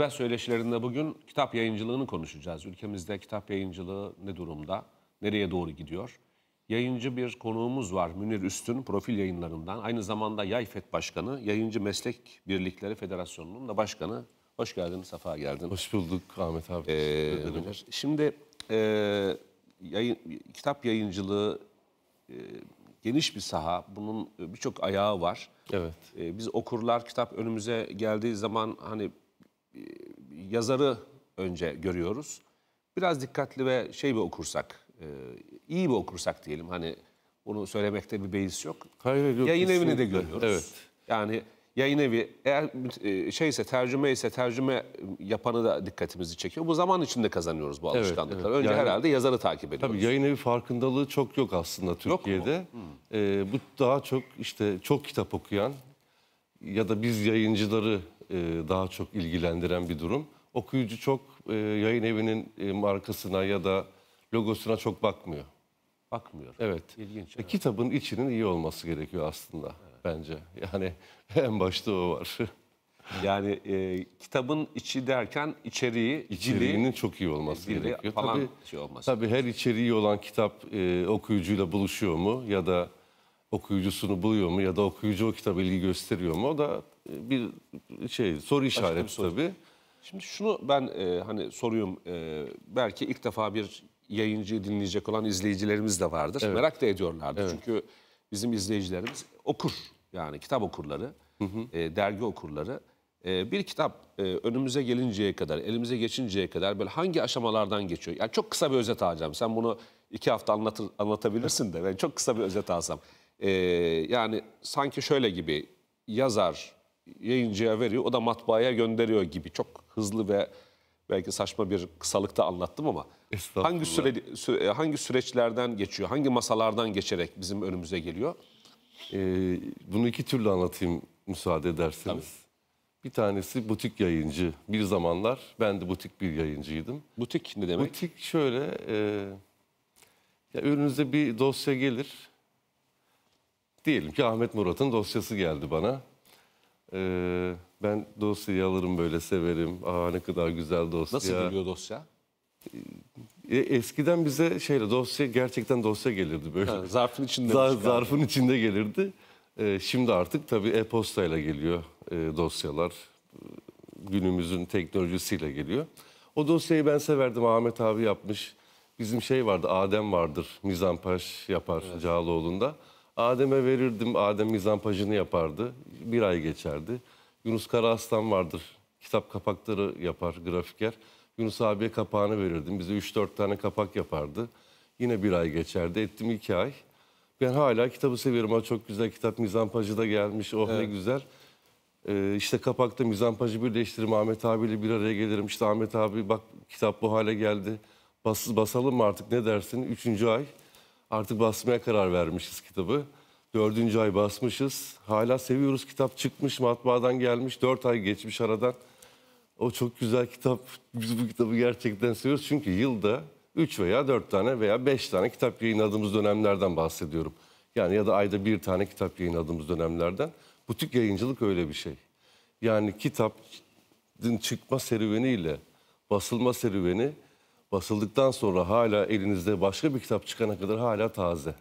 Gıybet söyleşilerinde bugün kitap yayıncılığını konuşacağız. Ülkemizde kitap yayıncılığı ne durumda, nereye doğru gidiyor? Yayıncı bir konuğumuz var Münir Üstün profil yayınlarından. Aynı zamanda Yayfet Başkanı, Yayıncı Meslek Birlikleri Federasyonu'nun da başkanı. Hoş geldin, safa geldin. Hoş bulduk Ahmet abi. Ee, Münir, şimdi e, yayın, kitap yayıncılığı e, geniş bir saha. Bunun birçok ayağı var. Evet. E, biz okurlar kitap önümüze geldiği zaman hani yazarı önce görüyoruz. Biraz dikkatli ve şey bir okursak, e, iyi bir okursak diyelim. Hani bunu söylemekte bir beis yok. Hayır, yok yayın kesinlikle. evini de görüyoruz. Evet. Yani yayın evi eğer e, şeyse tercüme ise tercüme yapanı da dikkatimizi çekiyor. Bu zaman içinde kazanıyoruz bu alışkanlıkları. Evet, evet. Önce yani, herhalde yazarı takip ediyoruz. Tabii yayın evi farkındalığı çok yok aslında Türkiye'de. Yok mu? Ee, bu daha çok işte çok kitap okuyan ya da biz yayıncıları e, daha çok ilgilendiren bir durum. Okuyucu çok e, yayın evinin e, markasına ya da logosuna çok bakmıyor. Bakmıyor. Evet. İlginç. evet. Kitabın içinin iyi olması gerekiyor aslında evet. bence. Yani en başta o var. Yani e, kitabın içi derken içeriği, içeriğinin dili, çok iyi olması gerekiyor. Falan tabii, şey olması. Tabii her içeriği olan kitap e, okuyucuyla buluşuyor mu ya da okuyucusunu buluyor mu ya da okuyucu o kitabı ilgi gösteriyor mu? O da e, bir şey soru işareti soru. tabii. Şimdi şunu ben e, hani soruyorum e, belki ilk defa bir yayıncıyı dinleyecek olan izleyicilerimiz de vardır. Evet. Merak da ediyorlardı Evet. Çünkü bizim izleyicilerimiz okur yani kitap okurları, hı hı. E, dergi okurları. E, bir kitap e, önümüze gelinceye kadar, elimize geçinceye kadar böyle hangi aşamalardan geçiyor? Yani çok kısa bir özet alacağım. Sen bunu iki hafta anlatır, anlatabilirsin de ben çok kısa bir özet alsam. Ee, yani sanki şöyle gibi yazar yayıncıya veriyor o da matbaaya gönderiyor gibi çok hızlı ve belki saçma bir kısalıkta anlattım ama hangi süre, süre hangi süreçlerden geçiyor hangi masalardan geçerek bizim önümüze geliyor? Ee, bunu iki türlü anlatayım müsaade ederseniz. Tabii. Bir tanesi butik yayıncı. Bir zamanlar ben de butik bir yayıncıydım. Butik ne demek? Butik şöyle, e, ya önünüze bir dosya gelir. Diyelim ki Ahmet Murat'ın dosyası geldi bana. Ee, ben dosyayı alırım böyle severim. Aa ne kadar güzel dosya. Nasıl geliyor dosya? Ee, e, eskiden bize şeyle dosya gerçekten dosya gelirdi böyle. Ha, zarfın içinde. Zar, zarfın yani. içinde gelirdi. Ee, şimdi artık tabii e-postayla geliyor e, dosyalar. Günümüzün teknolojisiyle geliyor. O dosyayı ben severdim. Ahmet abi yapmış. Bizim şey vardı, Adem vardır. Mizampaş yapar evet. Cağaloğlu'nda. Adem'e verirdim. Adem mizampajını yapardı. Bir ay geçerdi. Yunus Karaaslan vardır. Kitap kapakları yapar grafiker. Yunus abiye kapağını verirdim. Bize 3-4 tane kapak yapardı. Yine bir ay geçerdi. Ettim iki ay. Ben hala kitabı seviyorum. Ha, çok güzel kitap. Mizampajı da gelmiş. Oh evet. ne güzel. Ee, işte kapakta mizampajı birleştiririm. Ahmet abiyle bir araya gelirim. İşte Ahmet abi bak kitap bu hale geldi. Bas, basalım mı artık ne dersin? Üçüncü ay. Artık basmaya karar vermişiz kitabı. Dördüncü ay basmışız. Hala seviyoruz kitap çıkmış matbaadan gelmiş. Dört ay geçmiş aradan. O çok güzel kitap. Biz bu kitabı gerçekten seviyoruz. Çünkü yılda üç veya dört tane veya beş tane kitap yayınladığımız dönemlerden bahsediyorum. Yani ya da ayda bir tane kitap yayınladığımız dönemlerden. Butik yayıncılık öyle bir şey. Yani kitap çıkma serüveniyle basılma serüveni basıldıktan sonra hala elinizde başka bir kitap çıkana kadar hala taze.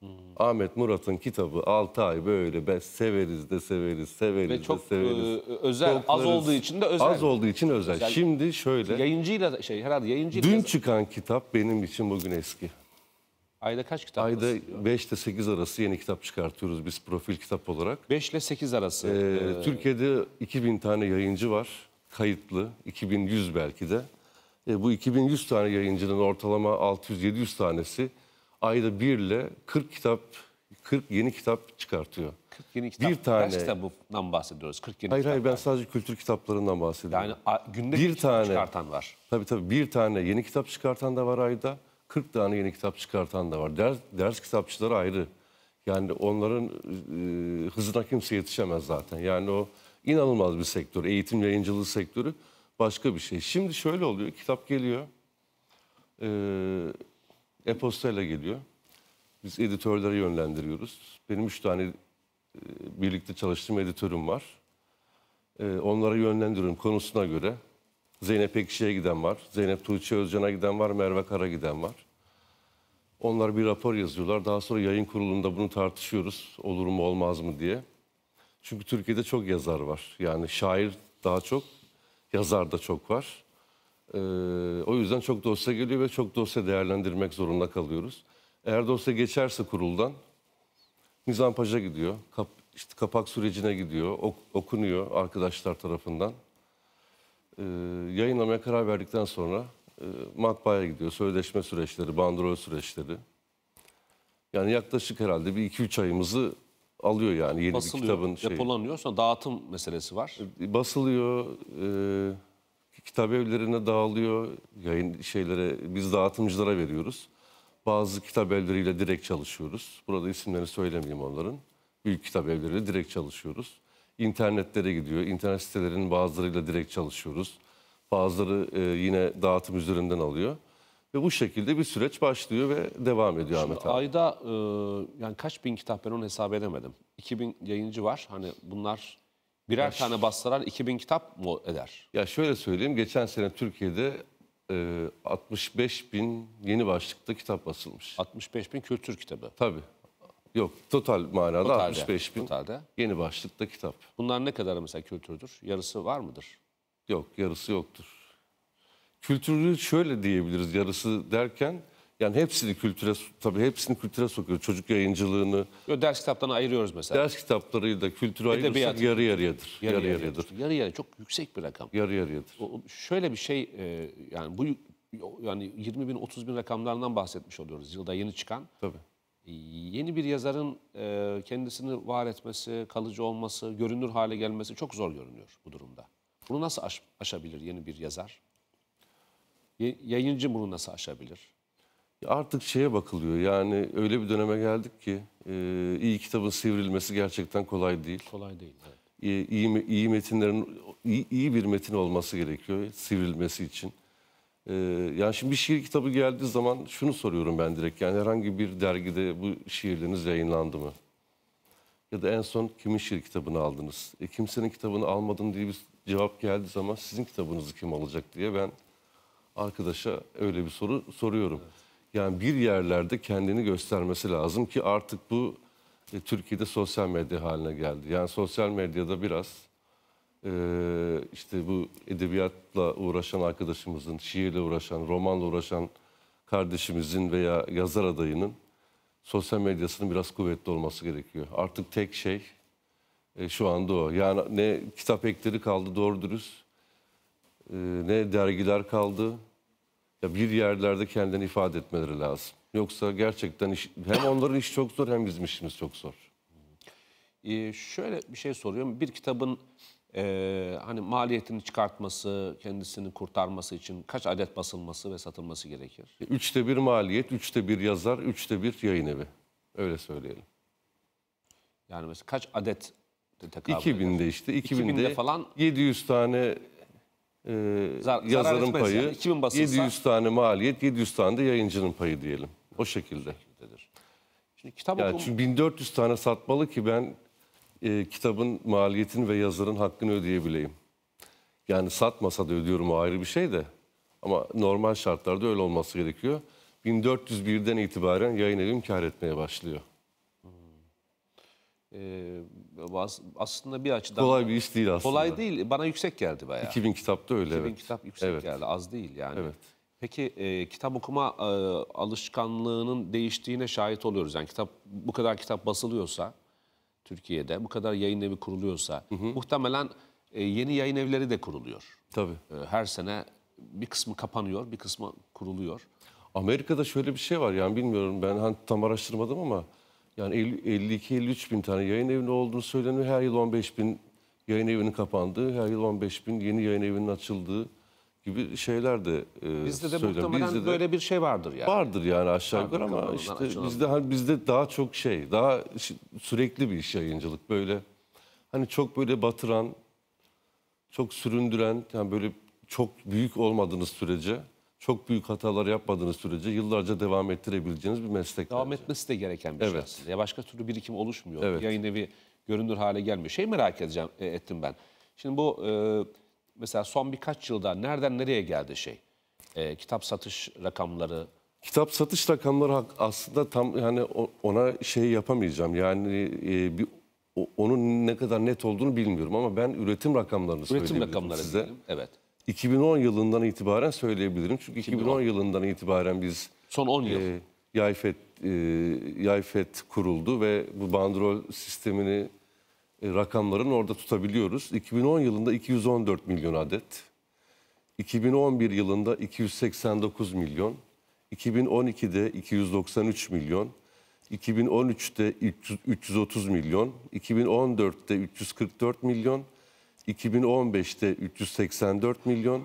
Hmm. Ahmet Murat'ın kitabı 6 ay böyle be, severiz de severiz, severiz Ve çok, de severiz. E, e, özel, Toplarız. az olduğu için de özel. Az olduğu için özel. özel. Şimdi şöyle. Yayıncıyla şey herhalde yayıncıyla. Dün yazan. çıkan kitap benim için bugün eski. Ayda kaç kitap? Ayda 5 ile 8 arası yeni kitap çıkartıyoruz biz profil kitap olarak. 5 ile 8 arası. Ee, ee... Türkiye'de 2000 tane yayıncı var. Kayıtlı. 2100 belki de e, bu 2100 tane yayıncının ortalama 600-700 tanesi ayda 1 ile 40 kitap 40 yeni kitap çıkartıyor. 40 yeni kitap. Bir tane. Kaç kitabından bahsediyoruz? 40 yeni hayır kitap hayır ben var. sadece kültür kitaplarından bahsediyorum. Yani günde bir, bir tane çıkartan var. Tabii tabii bir tane yeni kitap çıkartan da var ayda. 40 tane yeni kitap çıkartan da var. Ders, ders kitapçıları ayrı. Yani onların e, hızına kimse yetişemez zaten. Yani o inanılmaz bir sektör. Eğitim yayıncılığı sektörü başka bir şey. Şimdi şöyle oluyor. Kitap geliyor. E-postayla geliyor. Biz editörlere yönlendiriyoruz. Benim üç tane birlikte çalıştığım editörüm var. onlara yönlendiriyorum konusuna göre. Zeynep Ekşi'ye giden var. Zeynep Tuğçe Özcan'a giden var. Merve Kara giden var. Onlar bir rapor yazıyorlar. Daha sonra yayın kurulunda bunu tartışıyoruz. Olur mu olmaz mı diye. Çünkü Türkiye'de çok yazar var. Yani şair daha çok Yazarda çok var. Ee, o yüzden çok dosya geliyor ve çok dosya değerlendirmek zorunda kalıyoruz. Eğer dosya geçerse kuruldan Nizampaş'a gidiyor. Kap, işte kapak sürecine gidiyor. Ok, okunuyor arkadaşlar tarafından. Ee, yayınlamaya karar verdikten sonra e, matbaaya gidiyor. Sözleşme süreçleri, bandrol süreçleri. Yani yaklaşık herhalde bir iki üç ayımızı alıyor yani yeni Basılıyor, bir kitabın şeyi. depolanıyor sonra dağıtım meselesi var. E, basılıyor, e, kitap evlerine dağılıyor, yayın şeylere biz dağıtımcılara veriyoruz. Bazı kitap evleriyle direkt çalışıyoruz. Burada isimlerini söylemeyeyim onların. Büyük kitap evleriyle direkt çalışıyoruz. İnternetlere gidiyor. internet sitelerinin bazılarıyla direkt çalışıyoruz. Bazıları e, yine dağıtım üzerinden alıyor. Ve bu şekilde bir süreç başlıyor ve devam ediyor Şimdi Ahmet abi. Ayda e, yani kaç bin kitap ben onu hesap edemedim. 2000 yayıncı var. Hani bunlar birer Yaş. tane bastırar 2000 kitap mı eder? Ya şöyle söyleyeyim. Geçen sene Türkiye'de e, 65 bin yeni başlıkta kitap basılmış. 65 bin kültür kitabı. Tabii. Yok total manada totalde, 65 bin totalde. yeni başlıkta kitap. Bunlar ne kadar mesela kültürdür? Yarısı var mıdır? Yok yarısı yoktur kültürü şöyle diyebiliriz yarısı derken yani hepsini kültüre tabii hepsini kültüre sokuyor. Çocuk yayıncılığını. Yo, ders kitaplarını ayırıyoruz mesela. Ders kitaplarıyla da kültürü ayırırsak yarı yarıyadır. Yarı, yarı yarıyadır. Yarı yarı çok yüksek bir rakam. Yarı yarıyadır. O, şöyle bir şey e, yani bu yani 20 bin 30 bin rakamlarından bahsetmiş oluyoruz yılda yeni çıkan. Tabii. E, yeni bir yazarın e, kendisini var etmesi, kalıcı olması, görünür hale gelmesi çok zor görünüyor bu durumda. Bunu nasıl aş, aşabilir yeni bir yazar? yayıncı bunu nasıl aşabilir? Artık şeye bakılıyor yani öyle bir döneme geldik ki e, iyi kitabın sivrilmesi gerçekten kolay değil. Kolay değil. Evet. İyi, iyi, iyi metinlerin iyi, iyi bir metin olması gerekiyor sivrilmesi için. E, yani şimdi bir şiir kitabı geldiği zaman şunu soruyorum ben direkt yani herhangi bir dergide bu şiirleriniz yayınlandı mı? Ya da en son kimin şiir kitabını aldınız? E, kimsenin kitabını almadım diye bir cevap geldiği zaman sizin kitabınızı kim alacak diye ben arkadaşa öyle bir soru soruyorum. Evet. Yani bir yerlerde kendini göstermesi lazım ki artık bu e, Türkiye'de sosyal medya haline geldi. Yani sosyal medyada biraz e, işte bu edebiyatla uğraşan arkadaşımızın, şiirle uğraşan, romanla uğraşan kardeşimizin veya yazar adayının sosyal medyasının biraz kuvvetli olması gerekiyor. Artık tek şey e, şu anda o. Yani ne kitap ekleri kaldı doğru dürüst, e, ne dergiler kaldı, ya bir yerlerde kendini ifade etmeleri lazım. Yoksa gerçekten iş, hem onların iş çok zor hem bizim işimiz çok zor. Ee, şöyle bir şey soruyorum. Bir kitabın e, hani maliyetini çıkartması, kendisini kurtarması için kaç adet basılması ve satılması gerekir? E, üçte bir maliyet, üçte bir yazar, üçte bir yayın evi. Öyle söyleyelim. Yani mesela kaç adet tekabül 2000'de işte 2000'de, 2000'de falan 700 tane e, yazarın payı, yani. 700 tane maliyet, 700 tane de yayıncının payı diyelim. O şekilde. Şimdi kitap yani okum... çünkü 1400 tane satmalı ki ben e, kitabın maliyetini ve yazarın hakkını ödeyebileyim. Yani satmasa da ödüyorum o ayrı bir şey de. Ama normal şartlarda öyle olması gerekiyor. 1401'den itibaren yayın evim kar etmeye başlıyor aslında bir açıdan... Kolay bir iş değil aslında. Kolay değil. Bana yüksek geldi bayağı. 2000 kitapta öyle 2000 evet. kitap yüksek evet. geldi. Az değil yani. Evet. Peki e, kitap okuma e, alışkanlığının değiştiğine şahit oluyoruz. Yani kitap bu kadar kitap basılıyorsa Türkiye'de, bu kadar yayın evi kuruluyorsa hı hı. muhtemelen e, yeni yayın evleri de kuruluyor. Tabii. E, her sene bir kısmı kapanıyor, bir kısmı kuruluyor. Amerika'da şöyle bir şey var yani bilmiyorum ben hani tam araştırmadım ama yani 52-53 bin tane yayın evinin olduğunu söyleniyor. Her yıl 15 bin yayın evinin kapandığı, her yıl 15 bin yeni yayın evinin açıldığı gibi şeyler de e, Bizde de söylüyorum. muhtemelen bizde de, böyle bir şey vardır yani. Vardır yani aşağı yukarı ama işte bizde, hani bizde daha çok şey, daha sürekli bir iş yayıncılık böyle. Hani çok böyle batıran, çok süründüren, yani böyle çok büyük olmadığınız sürece çok büyük hatalar yapmadığınız sürece yıllarca devam ettirebileceğiniz bir meslek. Devam bence. etmesi de gereken bir şey evet. şey aslında. Ya başka türlü birikim oluşmuyor. Evet. Yayın evi görünür hale gelmiyor. Şey merak edeceğim e, ettim ben. Şimdi bu e, mesela son birkaç yılda nereden nereye geldi şey? E, kitap satış rakamları, Kitap satış rakamları aslında tam yani ona şey yapamayacağım. Yani e, bir onun ne kadar net olduğunu bilmiyorum ama ben üretim rakamlarını üretim söyleyebilirim rakamları size. Diyelim, evet. 2010 yılından itibaren söyleyebilirim. Çünkü 2010, 2010 yılından itibaren biz son 10 yıl e, Yayfet e, Yayfet kuruldu ve bu bandrol sistemini e, rakamların orada tutabiliyoruz. 2010 yılında 214 milyon adet. 2011 yılında 289 milyon. 2012'de 293 milyon. 2013'te 330 milyon, 2014'te 344 milyon, 2015'te 384 milyon,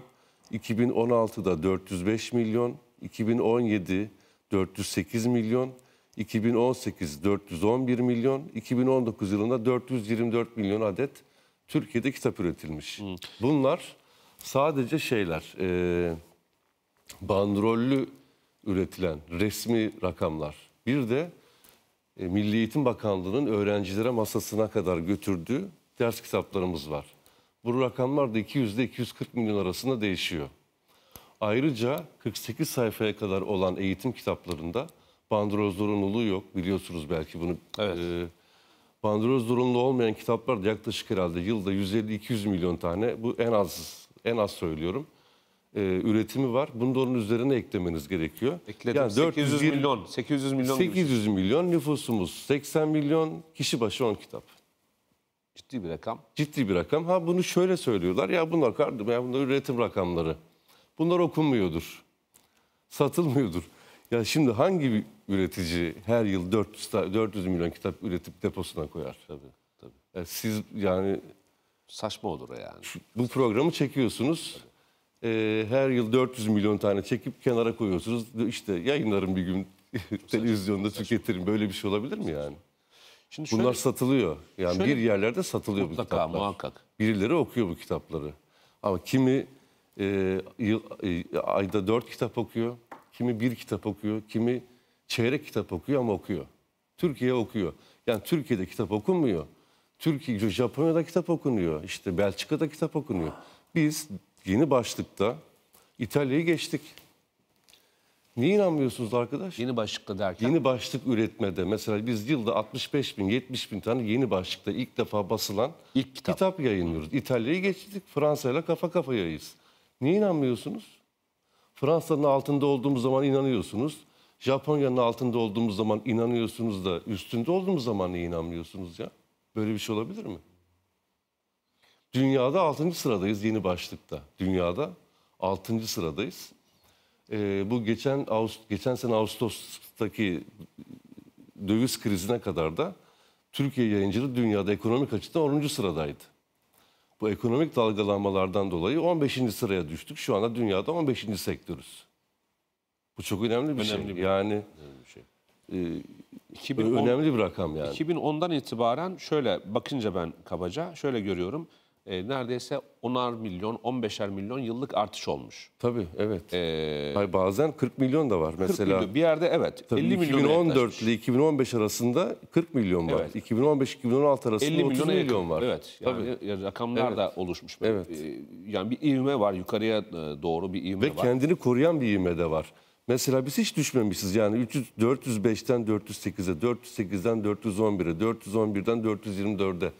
2016'da 405 milyon, 2017 408 milyon, 2018 411 milyon, 2019 yılında 424 milyon adet Türkiye'de kitap üretilmiş. Hı. Bunlar sadece şeyler, e, bandrollü üretilen resmi rakamlar. Bir de e, Milli Eğitim Bakanlığı'nın öğrencilere masasına kadar götürdüğü ders kitaplarımız var. Bu rakamlar da 200 ile 240 milyon arasında değişiyor. Ayrıca 48 sayfaya kadar olan eğitim kitaplarında bandroz zorunluluğu yok. Biliyorsunuz belki bunu. Evet. E, bandroz zorunlu olmayan kitaplar da yaklaşık herhalde yılda 150-200 milyon tane. Bu en az en az söylüyorum. E, üretimi var. Bunu da onun üzerine eklemeniz gerekiyor. Ekledim. Yani 800 420, milyon. 800 milyon. 800 milyon nüfusumuz. 80 milyon kişi başı 10 kitap. Ciddi bir rakam. Ciddi bir rakam. Ha bunu şöyle söylüyorlar. Ya bunlar kardım ya bunlar üretim rakamları. Bunlar okunmuyordur. Satılmıyordur. Ya şimdi hangi bir üretici her yıl 400 400 milyon kitap üretip deposuna koyar? Tabii tabii. Yani e, siz yani saçma olur yani. bu programı çekiyorsunuz. E, her yıl 400 milyon tane çekip kenara koyuyorsunuz. İşte yayınlarım bir gün televizyonda tüketirim. Böyle bir şey olabilir mi yani? Şimdi şöyle, Bunlar satılıyor. Yani şöyle, bir yerlerde satılıyor mutlaka, bu kitaplar. muhakkak. Birileri okuyor bu kitapları. Ama kimi e, yıl, e, ayda dört kitap okuyor, kimi bir kitap okuyor, kimi çeyrek kitap okuyor ama okuyor. Türkiye okuyor. Yani Türkiye'de kitap okunmuyor. Türkiye, Japonya'da kitap okunuyor. İşte Belçika'da kitap okunuyor. Biz yeni başlıkta İtalya'yı geçtik. Niye inanmıyorsunuz arkadaş? Yeni başlıkta derken. Yeni başlık üretmede mesela biz yılda 65 bin 70 bin tane yeni başlıkta ilk defa basılan ilk kitap, kitap yayınlıyoruz. İtalya'yı geçtik Fransa'yla kafa kafayayız. Niye inanmıyorsunuz? Fransa'nın altında olduğumuz zaman inanıyorsunuz. Japonya'nın altında olduğumuz zaman inanıyorsunuz da üstünde olduğumuz zaman niye inanmıyorsunuz ya? Böyle bir şey olabilir mi? Dünyada 6. sıradayız yeni başlıkta. Dünyada 6. sıradayız e, bu geçen Ağust geçen sene Ağustos'taki döviz krizine kadar da Türkiye yayıncılığı dünyada ekonomik açıdan 10. sıradaydı. Bu ekonomik dalgalanmalardan dolayı 15. sıraya düştük. Şu anda dünyada 15. sektörüz. Bu çok önemli bir şey. önemli şey. Bir, yani önemli bir şey. E, 2010, önemli bir rakam yani. 2010'dan itibaren şöyle bakınca ben kabaca şöyle görüyorum e, neredeyse 10'ar milyon, 15'er milyon yıllık artış olmuş. Tabii evet. Ee, Hayır, bazen 40 milyon da var mesela. milyon, bir yerde evet. Tabii 50 2014 ile 2015 arasında 40 milyon var. Evet. 2015-2016 arasında 50 30 milyon yakın. var. Evet. Yani rakamlar evet. da oluşmuş. Evet. E, yani bir ivme var yukarıya e, doğru bir ivme Ve var. Ve kendini koruyan bir ivme de var. Mesela biz hiç düşmemişiz yani 300, 405'ten 408'e, 408'den 411'e, 411'den 424'e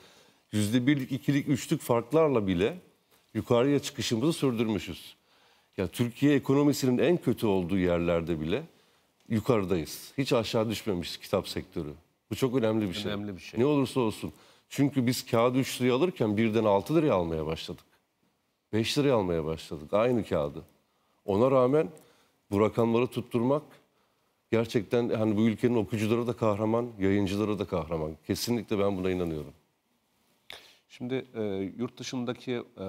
yüzde birlik, ikilik, üçlük farklarla bile yukarıya çıkışımızı sürdürmüşüz. Ya Türkiye ekonomisinin en kötü olduğu yerlerde bile yukarıdayız. Hiç aşağı düşmemişiz kitap sektörü. Bu çok önemli bir şey. bir şey. Ne olursa olsun. Çünkü biz kağıdı 3 liraya alırken birden 6 liraya almaya başladık. 5 liraya almaya başladık aynı kağıdı. Ona rağmen bu rakamları tutturmak gerçekten hani bu ülkenin okuyucuları da kahraman, yayıncıları da kahraman. Kesinlikle ben buna inanıyorum. Şimdi e, yurt dışındaki e,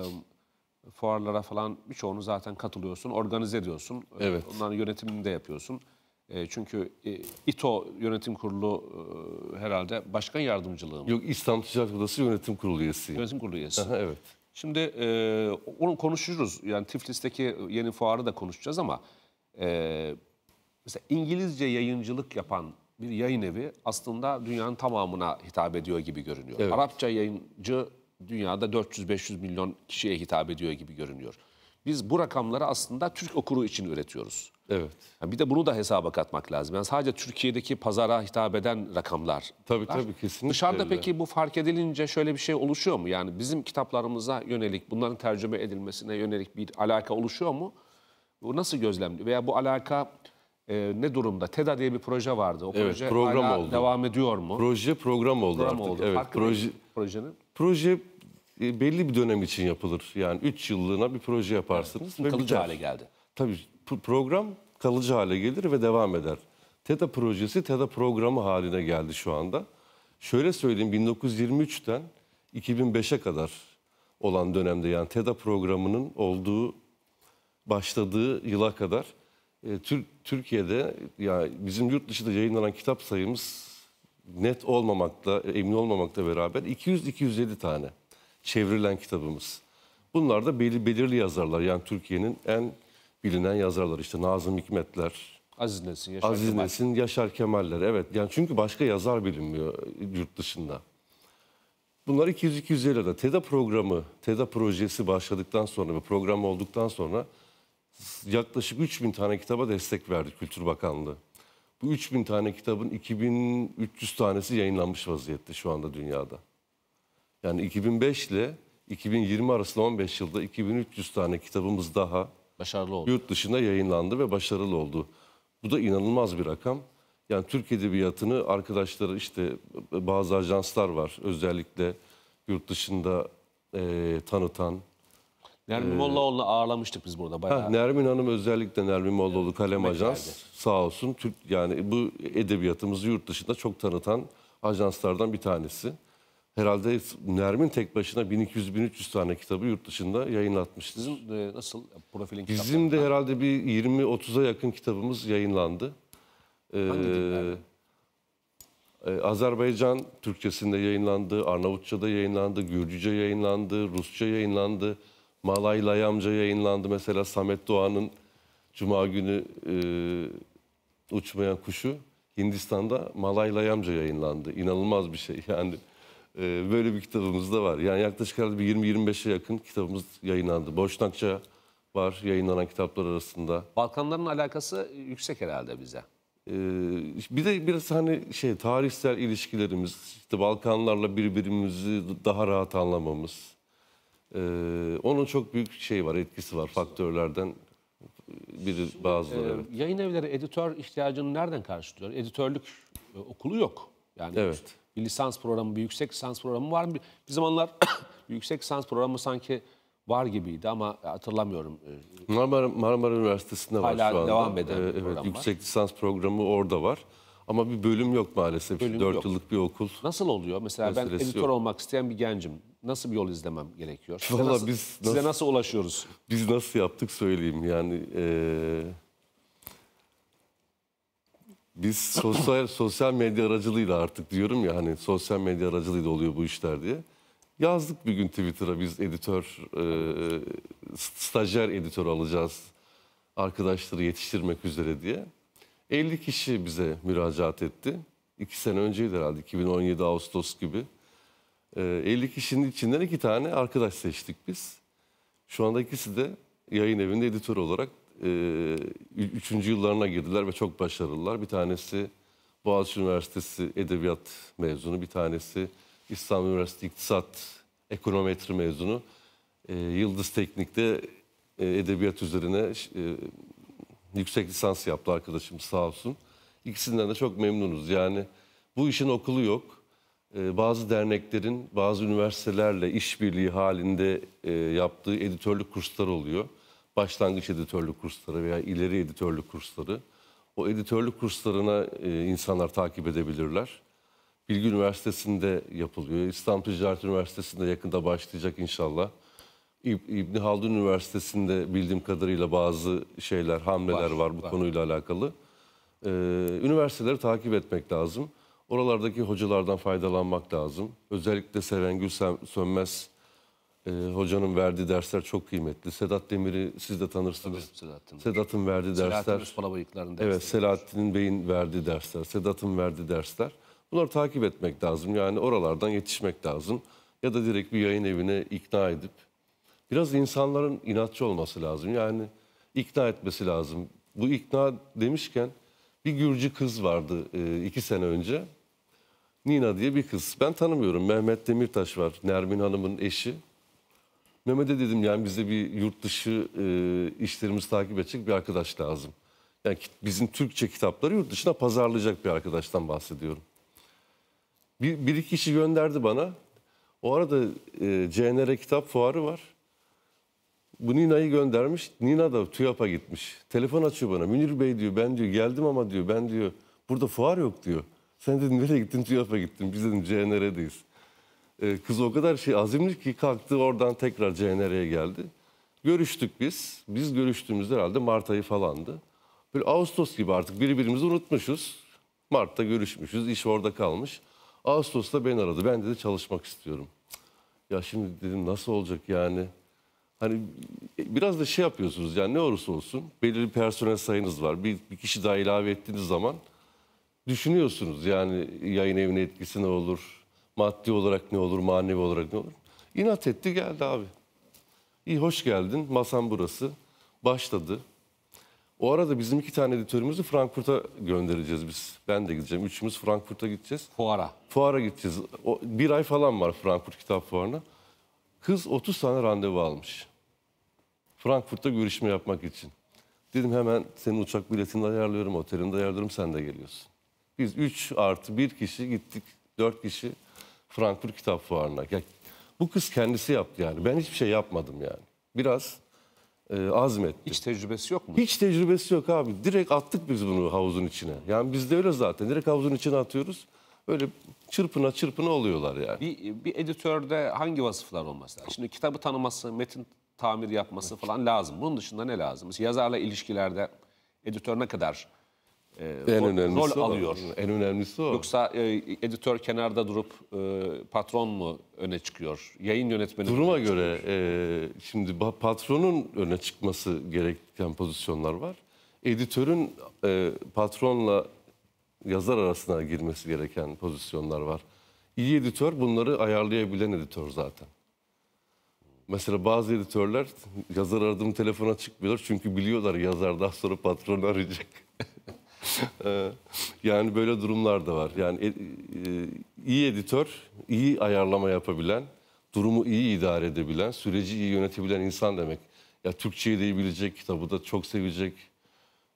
fuarlara falan birçoğunu zaten katılıyorsun, organize ediyorsun. E, evet. Onların yönetimini de yapıyorsun. E, çünkü e, İTO yönetim kurulu e, herhalde başkan yardımcılığı mı? Yok İstanbul Ticaret Odası yönetim kurulu üyesiyim. Yönetim kurulu üyesi. Aha, evet. Şimdi e, onu konuşuruz. Yani Tiflis'teki yeni fuarı da konuşacağız ama e, mesela İngilizce yayıncılık yapan bir yayın evi aslında dünyanın tamamına hitap ediyor gibi görünüyor. Evet. Arapça yayıncı dünyada 400-500 milyon kişiye hitap ediyor gibi görünüyor. Biz bu rakamları aslında Türk okuru için üretiyoruz. Evet. Yani bir de bunu da hesaba katmak lazım. Yani sadece Türkiye'deki pazara hitap eden rakamlar. Tabii tabii kesinlikle. Dışarıda peki bu fark edilince şöyle bir şey oluşuyor mu? Yani bizim kitaplarımıza yönelik, bunların tercüme edilmesine yönelik bir alaka oluşuyor mu? Bu nasıl gözlemliyor? Veya bu alaka e, ne durumda? TEDA diye bir proje vardı. O evet, proje program hala oldu. devam ediyor mu? Proje program oldu program artık. Oldu. Evet, proje, projenin? Proje e, belli bir dönem için yapılır. Yani 3 yıllığına bir proje yaparsınız. Evet, kalıcı biter. hale geldi. Tabii program kalıcı hale gelir ve devam eder. TEDA projesi TEDA programı haline geldi şu anda. Şöyle söyleyeyim 1923'ten 2005'e kadar olan dönemde yani TEDA programının olduğu başladığı yıla kadar e, Türkiye'de ya bizim yurt dışında yayınlanan kitap sayımız net olmamakla, e, emin olmamakla beraber 200-207 tane çevrilen kitabımız. Bunlar da belli, belirli yazarlar. Yani Türkiye'nin en bilinen yazarları işte Nazım Hikmetler, Aziz Nesin, Yaşar, Aziz Kemal. Nesin, Yaşar Kemaller. Evet yani çünkü başka yazar bilinmiyor yurt dışında. Bunlar 200-250 TEDA programı, TEDA projesi başladıktan sonra ve program olduktan sonra yaklaşık 3000 tane kitaba destek verdi Kültür Bakanlığı. Bu 3000 tane kitabın 2300 tanesi yayınlanmış vaziyette şu anda dünyada. Yani 2005 ile 2020 arasında 15 yılda 2300 tane kitabımız daha başarılı oldu. Yurt dışında yayınlandı ve başarılı oldu. Bu da inanılmaz bir rakam. Yani Türk edebiyatını arkadaşları işte bazı ajanslar var özellikle yurt dışında e, tanıtan Nermin ee, Mollaoğlu'nu ağırlamıştık biz burada bayağı. Ha, Nermin Hanım özellikle Nermin Mollaoğlu evet, Kalem Ajans geldi. sağ olsun. Türk, yani bu edebiyatımızı yurt dışında çok tanıtan ajanslardan bir tanesi. Herhalde Nermin tek başına 1200-1300 tane kitabı yurt dışında yayınlatmıştı. Sizin de nasıl profilin kitapları? Bizim de herhalde bir 20-30'a yakın kitabımız yayınlandı. Ee, Hangi ee, Azerbaycan Türkçesinde yayınlandı, Arnavutça'da yayınlandı, Gürcüce yayınlandı, Rusça yayınlandı. Malay Layamca yayınlandı mesela Samet Doğan'ın Cuma günü e, uçmayan kuşu Hindistan'da Malay Layamca yayınlandı. İnanılmaz bir şey yani e, böyle bir kitabımız da var. Yani yaklaşık herhalde 20-25'e yakın kitabımız yayınlandı. Boşnakça var yayınlanan kitaplar arasında. Balkanların alakası yüksek herhalde bize. Ee, bir de biraz hani şey tarihsel ilişkilerimiz, işte Balkanlarla birbirimizi daha rahat anlamamız, ee, onun çok büyük şey var, etkisi var faktörlerden biri bazıları. Ee, evet. Yayın evleri editör ihtiyacını nereden karşılıyor? Editörlük e, okulu yok. Yani Evet. bir lisans programı, bir yüksek lisans programı var mı? Bir zamanlar yüksek lisans programı sanki var gibiydi ama hatırlamıyorum. E, Marmara, Marmara Üniversitesi'nde var Hala şu anda. devam eden bir evet, program var. yüksek lisans programı orada var. Ama bir bölüm yok maalesef. Bölüm 4 yok. yıllık bir okul. Nasıl oluyor? Mesela ben editör yok. olmak isteyen bir gencim. Nasıl bir yol izlemem gerekiyor? Size nasıl, biz size nasıl, nasıl ulaşıyoruz? Biz nasıl yaptık söyleyeyim. Yani ee, biz sosyal sosyal medya aracılığıyla artık diyorum ya hani sosyal medya aracılığıyla oluyor bu işler diye. Yazdık bir gün Twitter'a biz editör, e, stajyer editör alacağız arkadaşları yetiştirmek üzere diye. 50 kişi bize müracaat etti. İki sene önceydi herhalde 2017 Ağustos gibi. 50 ee, kişinin içinden iki tane arkadaş seçtik biz. Şu anda ikisi de yayın evinde editör olarak ee, üçüncü yıllarına girdiler ve çok başarılılar. Bir tanesi Boğaziçi Üniversitesi Edebiyat mezunu, bir tanesi İstanbul Üniversitesi İktisat Ekonometri mezunu. Ee, Yıldız Teknik'te e, edebiyat üzerine e, yüksek lisans yaptı arkadaşım sağ olsun. İkisinden de çok memnunuz. Yani bu işin okulu yok. Ee, bazı derneklerin bazı üniversitelerle işbirliği halinde e, yaptığı editörlük kursları oluyor. Başlangıç editörlük kursları veya ileri editörlük kursları. O editörlük kurslarına e, insanlar takip edebilirler. Bilgi Üniversitesi'nde yapılıyor. İstanbul Ticaret Üniversitesi'nde yakında başlayacak inşallah. İbni Haldun Üniversitesi'nde bildiğim kadarıyla bazı şeyler, hamleler var, var bu var. konuyla alakalı. Ee, üniversiteleri takip etmek lazım. Oralardaki hocalardan faydalanmak lazım. Özellikle Serengül Sönmez e, hocanın verdiği dersler çok kıymetli. Sedat Demir'i siz de tanırsınız. Sedat'ın Sedat verdiği dersler. Selahattin Evet, Selahattin Bey'in verdiği dersler, Sedat'ın verdiği dersler. Bunları takip etmek lazım. Yani oralardan yetişmek lazım. Ya da direkt bir yayın evine ikna edip Biraz insanların inatçı olması lazım. Yani ikna etmesi lazım. Bu ikna demişken bir Gürcü kız vardı e, iki sene önce. Nina diye bir kız. Ben tanımıyorum. Mehmet Demirtaş var. Nermin Hanım'ın eşi. Mehmet'e dedim yani bize bir yurt dışı e, işlerimizi takip edecek bir arkadaş lazım. Yani bizim Türkçe kitapları yurt dışına pazarlayacak bir arkadaştan bahsediyorum. Bir, bir iki kişi gönderdi bana. O arada e, CNR kitap fuarı var bu Nina'yı göndermiş. Nina da TÜYAP'a gitmiş. Telefon açıyor bana. Münir Bey diyor ben diyor geldim ama diyor ben diyor burada fuar yok diyor. Sen dedim nereye gittin? TÜYAP'a gittin, Biz dedim CNR'deyiz. Ee, kız o kadar şey azimli ki kalktı oradan tekrar CNR'ye geldi. Görüştük biz. Biz görüştüğümüz herhalde Mart ayı falandı. Böyle Ağustos gibi artık birbirimizi unutmuşuz. Mart'ta görüşmüşüz. iş orada kalmış. Ağustos'ta beni aradı. Ben de çalışmak istiyorum. Ya şimdi dedim nasıl olacak yani? Hani e, biraz da şey yapıyorsunuz yani ne olursa olsun belirli personel sayınız var. Bir, bir kişi daha ilave ettiğiniz zaman düşünüyorsunuz yani yayın evine etkisi ne olur? Maddi olarak ne olur? Manevi olarak ne olur? İnat etti geldi abi. İyi hoş geldin. Masam burası. Başladı. O arada bizim iki tane editörümüzü Frankfurt'a göndereceğiz biz. Ben de gideceğim. Üçümüz Frankfurt'a gideceğiz. Fuara. Fuara gideceğiz. O, bir ay falan var Frankfurt Kitap Fuarı'na. Kız 30 tane randevu almış. Frankfurt'ta görüşme yapmak için. Dedim hemen senin uçak biletini de ayarlıyorum, otelini de ayarlıyorum, sen de geliyorsun. Biz 3 artı 1 kişi gittik, 4 kişi Frankfurt Kitap Fuarı'na. Ya, bu kız kendisi yaptı yani. Ben hiçbir şey yapmadım yani. Biraz e, azmetti. Hiç tecrübesi yok mu? Hiç tecrübesi yok abi. Direkt attık biz bunu havuzun içine. Yani biz de öyle zaten. Direkt havuzun içine atıyoruz böyle çırpına çırpına oluyorlar yani. Bir, bir editörde hangi vasıflar olması lazım? Şimdi kitabı tanıması, metin tamir yapması falan lazım. Bunun dışında ne lazım? Mesela yazarla ilişkilerde editör ne kadar e, en rol, önemlisi rol o. En önemlisi o. Yoksa e, editör kenarda durup e, patron mu öne çıkıyor? Yayın yönetmeni Duruma göre e, şimdi patronun öne çıkması gereken pozisyonlar var. Editörün e, patronla yazar arasına girmesi gereken pozisyonlar var. İyi editör bunları ayarlayabilen editör zaten. Mesela bazı editörler yazar aradığım telefona çıkmıyorlar çünkü biliyorlar yazar daha sonra patron arayacak. Ee, yani böyle durumlar da var. Yani e, e, iyi editör, iyi ayarlama yapabilen, durumu iyi idare edebilen, süreci iyi yönetebilen insan demek. Ya Türkçeyi de bilecek, kitabı da çok sevecek,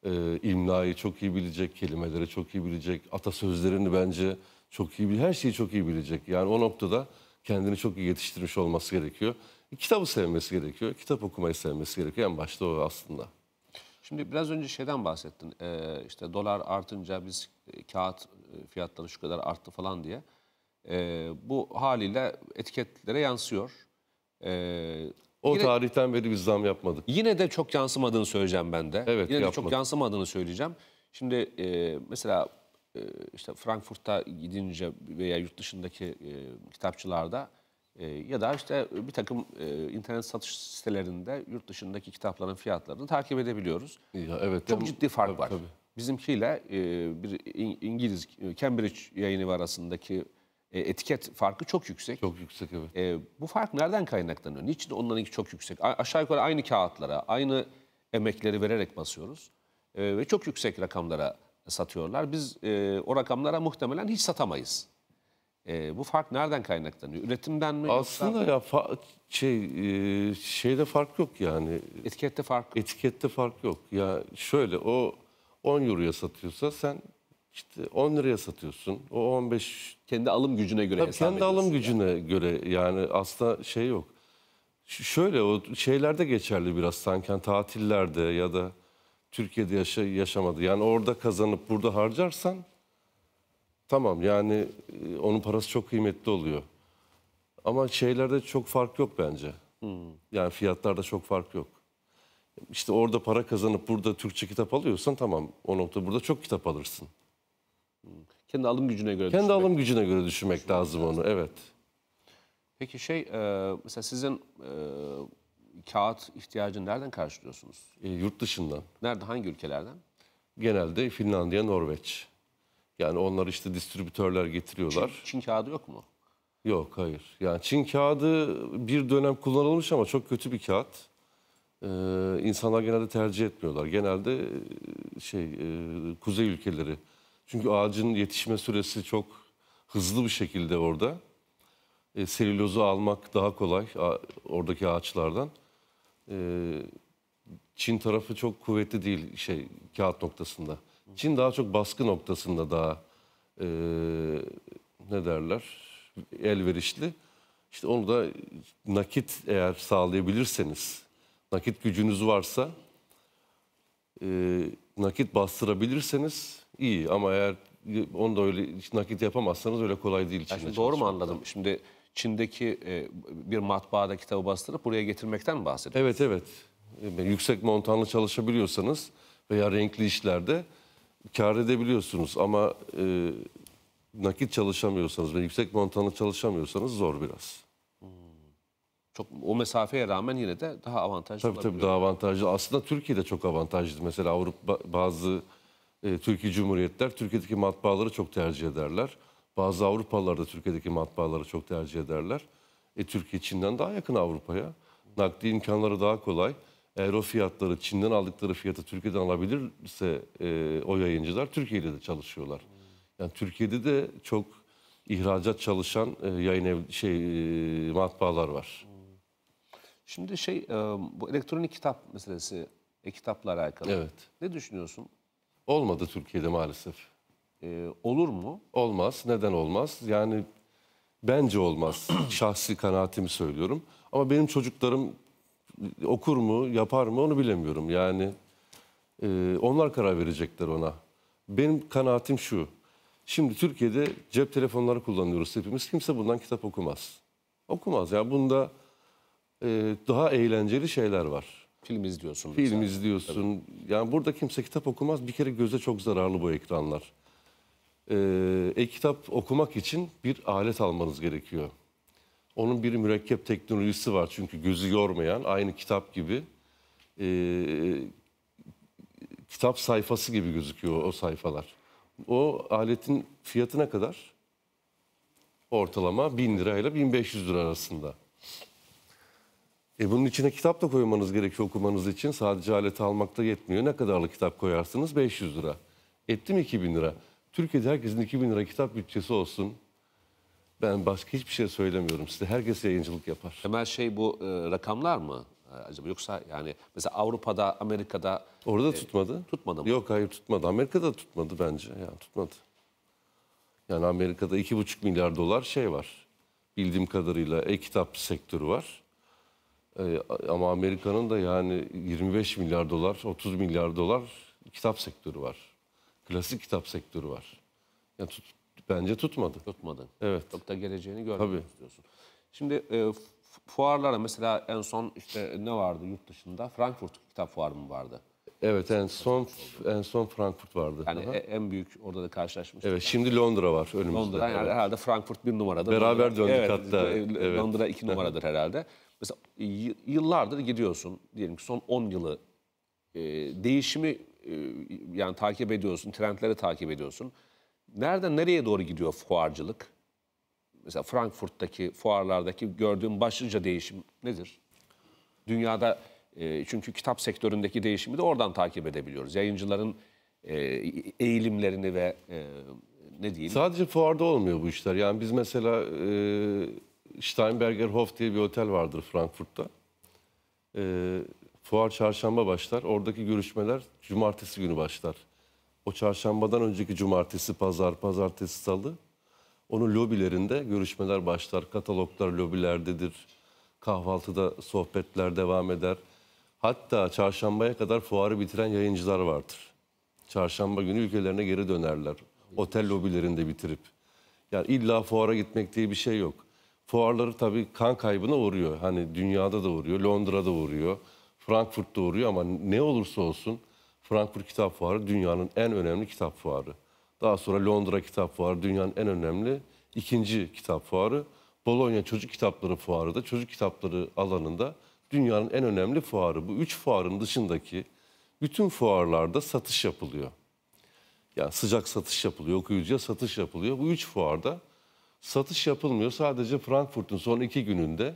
e, imlayı çok iyi bilecek, kelimeleri çok iyi bilecek, atasözlerini bence çok iyi bilecek, her şeyi çok iyi bilecek. Yani o noktada kendini çok iyi yetiştirmiş olması gerekiyor. E, kitabı sevmesi gerekiyor, kitap okumayı sevmesi gerekiyor en başta o aslında. Şimdi biraz önce şeyden bahsettin, ee, işte dolar artınca biz e, kağıt e, fiyatları şu kadar arttı falan diye. Ee, bu haliyle etiketlere yansıyor. Ee, o yine, tarihten beri biz zam yapmadık. Yine de çok yansımadığını söyleyeceğim ben de. Evet, yine de çok yansımadığını söyleyeceğim. Şimdi e, mesela e, işte Frankfurt'ta gidince veya yurt dışındaki e, kitapçılarda e, ya da işte bir takım e, internet satış sitelerinde yurt dışındaki kitapların fiyatlarını takip edebiliyoruz. Ya, evet. Çok ciddi fark tabii, var. Tabii. Bizimkiyle e, bir İngiliz e, Cambridge yayını arasındaki e, etiket farkı çok yüksek. Çok yüksek evet. E, bu fark nereden kaynaklanıyor? Niçin onlarınki çok yüksek? A- aşağı yukarı aynı kağıtlara, aynı emekleri vererek basıyoruz. E, ve çok yüksek rakamlara satıyorlar. Biz e, o rakamlara muhtemelen hiç satamayız. E, bu fark nereden kaynaklanıyor? Üretimden mi? Aslında yoksa... ya fa- şey e, şeyde fark yok yani. Etikette fark. Etikette fark yok. Ya şöyle o 10 euroya satıyorsa sen işte 10 liraya satıyorsun. O 15 kendi alım gücüne göre Tabii hesap kendi alım yani. gücüne göre yani aslında şey yok. Ş şöyle o şeylerde geçerli biraz sanki yani tatillerde ya da Türkiye'de yaşa yaşamadı. Yani orada kazanıp burada harcarsan tamam yani e, onun parası çok kıymetli oluyor. Ama şeylerde çok fark yok bence. Hmm. Yani fiyatlarda çok fark yok. İşte orada para kazanıp burada Türkçe kitap alıyorsan tamam o nokta burada çok kitap alırsın. Hmm. Kendi alım gücüne göre Kendi düşünmek. alım gücüne göre düşünmek, düşünmek lazım, lazım onu. Evet. Peki şey e, mesela sizin e, kağıt ihtiyacını nereden karşılıyorsunuz? E, yurt dışından. Nerede hangi ülkelerden? Genelde Finlandiya, Norveç. Yani onlar işte distribütörler getiriyorlar. Çin, Çin kağıdı yok mu? Yok hayır. Yani Çin kağıdı bir dönem kullanılmış ama çok kötü bir kağıt. Ee, insanlar genelde tercih etmiyorlar. Genelde e, şey e, kuzey ülkeleri çünkü ağacın yetişme süresi çok hızlı bir şekilde orada. E, selülozu almak daha kolay oradaki ağaçlardan. E, Çin tarafı çok kuvvetli değil şey kağıt noktasında. Çin daha çok baskı noktasında daha e, ne derler elverişli. İşte onu da nakit eğer sağlayabilirseniz, nakit gücünüz varsa, e, nakit bastırabilirseniz iyi ama eğer onu da öyle nakit yapamazsanız öyle kolay değil. Yani şimdi doğru mu anladım? Tabii. Şimdi Çin'deki e, bir matbaada kitabı bastırıp buraya getirmekten mi bahsediyorsunuz? Evet evet. E, yüksek montanlı çalışabiliyorsanız veya renkli işlerde kar edebiliyorsunuz ama e, nakit çalışamıyorsanız ve yüksek montanlı çalışamıyorsanız zor biraz. Hmm. Çok o mesafeye rağmen yine de daha avantajlı. Tabii tabii daha avantajlı. Aslında Türkiye'de çok avantajlı. Mesela Avrupa bazı e, Türkiye Cumhuriyetler Türkiye'deki matbaaları çok tercih ederler. Bazı Avrupalılar da Türkiye'deki matbaaları çok tercih ederler. E, Türkiye Çin'den daha yakın Avrupa'ya. Nakdi imkanları daha kolay. Eğer o fiyatları Çin'den aldıkları fiyatı Türkiye'den alabilirse e, o yayıncılar Türkiye'de de çalışıyorlar. Yani Türkiye'de de çok ihracat çalışan e, yayın ev, şey e, matbaalar var. Şimdi şey e, bu elektronik kitap meselesi, e-kitapla alakalı. Evet. Ne düşünüyorsun? Olmadı Türkiye'de maalesef. Ee, olur mu? Olmaz. Neden olmaz? Yani bence olmaz. Şahsi kanaatimi söylüyorum. Ama benim çocuklarım okur mu, yapar mı onu bilemiyorum. Yani e, onlar karar verecekler ona. Benim kanaatim şu. Şimdi Türkiye'de cep telefonları kullanıyoruz hepimiz. Kimse bundan kitap okumaz. Okumaz. Yani bunda e, daha eğlenceli şeyler var. Film izliyorsun. Film mesela. izliyorsun. Tabii. Yani burada kimse kitap okumaz. Bir kere göze çok zararlı bu ekranlar. E-kitap ee, e, okumak için bir alet almanız gerekiyor. Onun bir mürekkep teknolojisi var çünkü gözü yormayan, aynı kitap gibi. Ee, kitap sayfası gibi gözüküyor o sayfalar. O aletin fiyatına kadar ortalama 1000 lirayla 1500 lira arasında. E bunun içine kitap da koymanız gerekiyor okumanız için. Sadece aleti almakta yetmiyor. Ne kadarlık kitap koyarsınız? 500 lira. Etti mi 2000 lira? Türkiye'de herkesin 2000 lira kitap bütçesi olsun. Ben başka hiçbir şey söylemiyorum size. Herkes yayıncılık yapar. Temel şey bu e, rakamlar mı? E, acaba yoksa yani mesela Avrupa'da Amerika'da orada e, tutmadı. Tutmadı mı? Yok hayır tutmadı. Amerika'da tutmadı bence. Yani tutmadı. Yani Amerika'da iki buçuk milyar dolar şey var. Bildiğim kadarıyla e-kitap sektörü var. Ee, ama Amerika'nın da yani 25 milyar dolar, 30 milyar dolar kitap sektörü var. Klasik kitap sektörü var. Yani tut, bence tutmadı. Tutmadı. Evet. Çok da geleceğini görmek istiyorsun. Şimdi e, fuarlara mesela en son işte ne vardı yurt dışında? Frankfurt Kitap Fuarı mı vardı? Evet en son en son Frankfurt vardı. Yani Aha. E, en büyük orada da karşılaşmıştık. Evet şimdi Londra var önümüzde. Londra yani evet. herhalde Frankfurt bir numaradır. Beraber döndük evet, hatta. E, Londra evet. iki numaradır herhalde. Mesela yıllardır gidiyorsun diyelim ki son 10 yılı e, değişimi e, yani takip ediyorsun, trendleri takip ediyorsun. Nereden nereye doğru gidiyor fuarcılık? Mesela Frankfurt'taki fuarlardaki gördüğün başlıca değişim nedir? Dünyada e, çünkü kitap sektöründeki değişimi de oradan takip edebiliyoruz. Yayıncıların e, eğilimlerini ve e, ne diyeyim? Sadece fuarda olmuyor bu işler. Yani biz mesela e, Steinbergerhof diye bir otel vardır Frankfurt'ta. E, fuar çarşamba başlar. Oradaki görüşmeler cumartesi günü başlar. O çarşambadan önceki cumartesi, pazar, pazartesi, salı onun lobilerinde görüşmeler başlar. Kataloglar lobilerdedir. Kahvaltıda sohbetler devam eder. Hatta çarşambaya kadar fuarı bitiren yayıncılar vardır. Çarşamba günü ülkelerine geri dönerler. Otel lobilerinde bitirip. Yani illa fuara gitmek diye bir şey yok fuarları tabii kan kaybına uğruyor. Hani dünyada da uğruyor, Londra'da uğruyor, Frankfurt'ta uğruyor ama ne olursa olsun Frankfurt Kitap Fuarı dünyanın en önemli kitap fuarı. Daha sonra Londra Kitap Fuarı dünyanın en önemli ikinci kitap fuarı. Bologna Çocuk Kitapları Fuarı da çocuk kitapları alanında dünyanın en önemli fuarı. Bu üç fuarın dışındaki bütün fuarlarda satış yapılıyor. Yani sıcak satış yapılıyor, okuyucuya satış yapılıyor. Bu üç fuarda Satış yapılmıyor. Sadece Frankfurt'un son iki gününde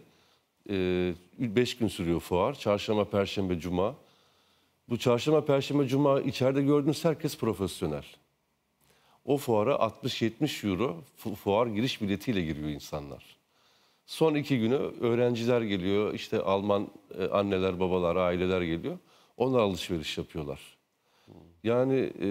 e, beş gün sürüyor fuar. Çarşamba, Perşembe, Cuma. Bu çarşamba, perşembe, cuma içeride gördüğünüz herkes profesyonel. O fuara 60-70 euro fuar giriş biletiyle giriyor insanlar. Son iki günü öğrenciler geliyor, işte Alman e, anneler, babalar, aileler geliyor. Onlar alışveriş yapıyorlar. Yani e,